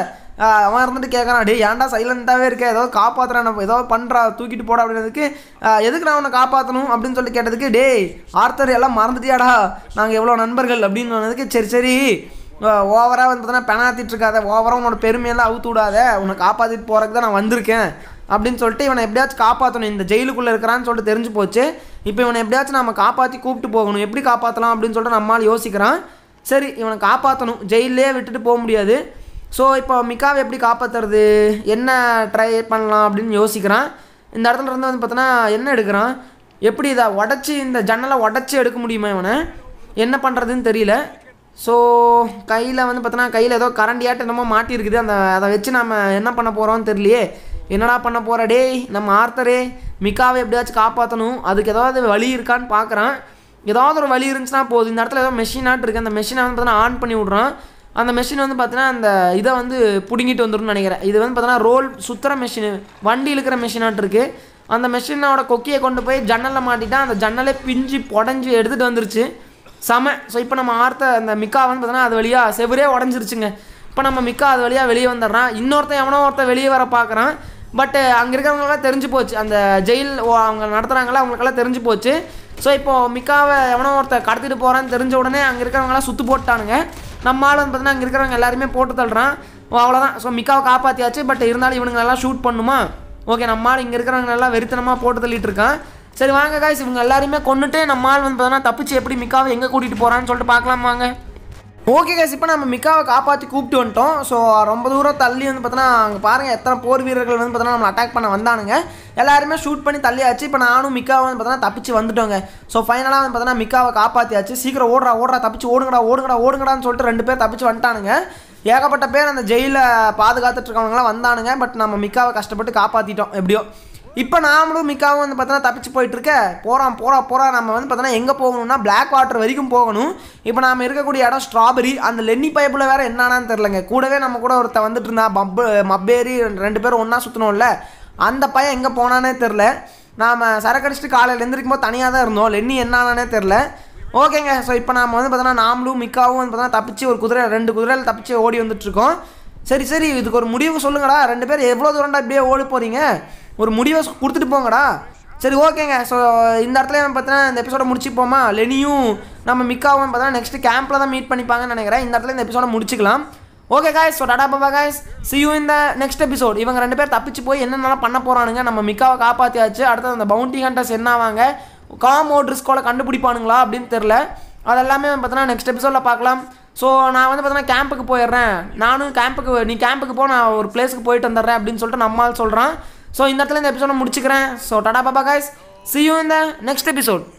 அவன் இருந்துட்டு கேட்குறான் டே ஏன்டா சைலண்ட்டாகவே இருக்க ஏதோ காப்பாற்றுறான் ஏதோ பண்ணுறா தூக்கிட்டு போட அப்படின்றதுக்கு எதுக்கு நான் உன்னை காப்பாற்றணும் அப்படின்னு சொல்லி கேட்டதுக்கு டே ஆர்த்தர் எல்லாம் மறந்துட்டியாடா நாங்கள் எவ்வளோ நண்பர்கள் அப்படின்னு சொன்னதுக்கு சரி சரி ஓவராக வந்ததுன்னா பெனாத்திட்டு இருக்காத ஓவராக உன்னோட பெருமையெல்லாம் அவுத்து விடாத உன்னை காப்பாற்றிட்டு போகிறதுக்கு தான் நான் வந்திருக்கேன் அப்படின்னு சொல்லிட்டு இவனை எப்படியாச்சும் காப்பாற்றணும் இந்த ஜெயிலுக்குள்ளே இருக்கிறான்னு சொல்லிட்டு தெரிஞ்சு போச்சு இப்போ இவனை எப்படியாச்சும் நம்ம காப்பாற்றி கூப்பிட்டு போகணும் எப்படி காப்பாற்றலாம் அப்படின்னு சொல்லிட்டு நம்மால் யோசிக்கிறான் சரி இவனை காப்பாற்றணும் ஜெயிலே விட்டுட்டு போக முடியாது ஸோ இப்போ மிக்காவை எப்படி காப்பாற்றுறது என்ன ட்ரை பண்ணலாம் அப்படின்னு யோசிக்கிறான் இந்த இடத்துல இருந்து வந்து பார்த்தோன்னா என்ன எடுக்கிறான் எப்படி இதை உடச்சி இந்த ஜன்னலை உடச்சி எடுக்க முடியுமா இவனை என்ன பண்ணுறதுன்னு தெரியல ஸோ கையில் வந்து பார்த்தோன்னா கையில் ஏதோ கரண்டியாட்டு என்னமோ மாட்டியிருக்குது அந்த அதை வச்சு நம்ம என்ன பண்ண போகிறோம்னு தெரியலையே என்னடா பண்ண போகிற டேய் நம்ம ஆர்த்தரே மிக்காவை எப்படியாச்சும் காப்பாற்றணும் அதுக்கு ஏதாவது வழி இருக்கான்னு பார்க்குறான் ஏதாவது ஒரு வழி இருந்துச்சுன்னா போதும் இந்த இடத்துல ஏதோ மெஷினாட்டு இருக்குது அந்த மெஷினை வந்து பார்த்தோன்னா ஆன் பண்ணி விட்றான் அந்த மெஷின் வந்து பார்த்தீங்கன்னா அந்த இதை வந்து பிடுங்கிட்டு வந்துடும் நினைக்கிறேன் இது வந்து பார்த்தோன்னா ரோல் சுற்றுற மெஷின் வண்டி இழுக்கிற மெஷினாட்டு இருக்குது அந்த மெஷினோட கொக்கியை கொண்டு போய் ஜன்னலில் மாட்டிட்டால் அந்த ஜன்னலே பிஞ்சு பொடஞ்சி எடுத்துகிட்டு வந்துருச்சு சம ஸோ இப்போ நம்ம ஆர்த்த அந்த மிக்கா வந்து பார்த்தோன்னா அது வழியாக செவரே உடஞ்சிருச்சுங்க இப்போ நம்ம மிக்கா அது வழியாக வெளியே வந்துடுறான் இன்னொருத்தன் எவனோ ஒருத்தன் வெளியே வர பார்க்குறான் பட்டு அங்கே இருக்கிறவங்களுக்கெல்லாம் தெரிஞ்சு போச்சு அந்த ஜெயில் அவங்க நடத்துகிறாங்களா அவங்களுக்கெல்லாம் தெரிஞ்சு போச்சு ஸோ இப்போது மிக்காவை எவனோ ஒருத்தர் கடத்திட்டு போகிறான்னு தெரிஞ்ச உடனே அங்கே இருக்கிறவங்களாம் சுற்று போட்டானுங்க நம்ம வந்து பார்த்தீங்கன்னா அங்கே இருக்கிறவங்க எல்லாருமே போட்டு தள்ளுறான் ஓ அவ்வளோதான் ஸோ மிக்காவை காப்பாற்றியாச்சு பட் இருந்தாலும் இவனுங்களெல்லாம் ஷூட் பண்ணுமா ஓகே நம்ம ஆள் இங்கே இருக்கிறவங்க நல்லா வெறித்தனமாக போட்டு தள்ளிட்டு இருக்கான் சரி வாங்க காய்ஸ் இவங்க எல்லாருமே கொண்டுட்டு நம்ம ஆள் வந்து பார்த்தோன்னா தப்பிச்சு எப்படி மிக்காவை எங்கே கூட்டிகிட்டு போகிறான்னு சொல்லிட்டு பார்க்கலாம் வாங்க ஓகே கேஸ் இப்போ நம்ம மிக்காவை காப்பாற்றி கூப்பிட்டு வந்துட்டோம் ஸோ ரொம்ப தூரம் தள்ளி வந்து பார்த்தோன்னா அங்கே பாருங்கள் எத்தனை போர் வீரர்கள் வந்து பார்த்தோன்னா நம்மளை அட்டாக் பண்ண வந்தானுங்க எல்லாருமே ஷூட் பண்ணி தள்ளியாச்சு இப்போ நானும் மிக்காவை வந்து பார்த்தோன்னா தப்பிச்சு வந்துட்டோங்க ஸோ ஃபைனலாக வந்து பார்த்தோன்னா மிக்காவை காப்பாற்றியாச்சு சீக்கிரம் ஓடுறா ஓடுறா தப்பிச்சு ஓடுங்கடா ஓடுங்கடா ஓடுங்கடான்னு சொல்லிட்டு ரெண்டு பேர் தப்பிச்சு வந்துட்டானுங்க ஏகப்பட்ட பேர் அந்த ஜெயிலில் இருக்கவங்களாம் வந்தானுங்க பட் நம்ம மிக்காவை கஷ்டப்பட்டு காப்பாற்றிட்டோம் எப்படியோ இப்போ நாமளும் மிக்காவும் வந்து பார்த்தோன்னா தப்பிச்சு போயிட்டுருக்க போகிறான் போகிறா போகிறா நம்ம வந்து பார்த்தோன்னா எங்கே போகணும்னா பிளாக் வாட்டர் வரைக்கும் போகணும் இப்போ நம்ம இருக்கக்கூடிய இடம் ஸ்ட்ராபெரி அந்த லென்னி பைப்பில் வேறு என்னான்னு தெரிலங்க கூடவே நம்ம கூட ஒருத்த வந்துட்டு இருந்தா பப்பு மப்பேரி ரெண்டு பேரும் ஒன்றா சுற்றணும்ல அந்த பையன் எங்கே போனானே தெரில நாம் சரக்கடிச்சிட்டு காலையில் எழுந்திரிக்கும் போது தனியாக தான் இருந்தோம் லென்னி என்னானானே தெரில ஓகேங்க ஸோ இப்போ நாம் வந்து பார்த்தோன்னா நாமளும் மிக்காவும் வந்து பார்த்தோன்னா தப்பிச்சு ஒரு குதிரை ரெண்டு குதிரையில் தப்பிச்சு ஓடி வந்துட்டுருக்கோம் சரி சரி இதுக்கு ஒரு முடிவு சொல்லுங்கடா ரெண்டு பேரும் எவ்வளோ தூரம்டா இப்படியே ஓடி போகிறீங்க ஒரு முடிவை கொடுத்துட்டு போங்கடா சரி ஓகேங்க ஸோ இந்த இடத்துல பார்த்தீங்கன்னா இந்த எபிசோட முடிச்சுப்போமா லெனியும் நம்ம மிக்காவும் பார்த்தீங்கன்னா நெக்ஸ்ட் கேம்பில் தான் மீட் பண்ணிப்பாங்கன்னு நினைக்கிறேன் இந்த இடத்துல இந்த எபிசோட முடிச்சுக்கலாம் ஓகே காய்ஸ் ஸோ டாடா பாபா காய்ஸ் சி யூ இந்த நெக்ஸ்ட் எபிசோட் இவங்க ரெண்டு பேர் தப்பிச்சு போய் என்னென்னலாம் பண்ண போகிறானுங்க நம்ம மிக்காவை காப்பாற்றியாச்சு அடுத்தது அந்த பவுண்டி ஹண்டர்ஸ் என்ன வாங்க காம் ஓட்ரிஸ்கோட கண்டுபிடிப்பானுங்களா அப்படின்னு தெரில அதெல்லாமே பார்த்தோன்னா நெக்ஸ்ட் எபிசோடில் பார்க்கலாம் ஸோ நான் வந்து பார்த்தோன்னா கேம்புக்கு போயிடுறேன் நானும் கேம்புக்கு நீ கேம்புக்கு போ நான் ஒரு பிளேஸுக்கு போயிட்டு வந்துடுறேன் அப்படின்னு சொல்லிட்டு நம்மால் சொல்கிறான் ஸோ இந்த இடத்துல இந்த எபிசோட முடிச்சுக்கிறேன் ஸோ டடா பாபா காய்ஸ் சி யூ இந்த நெக்ஸ்ட் எபிசோட்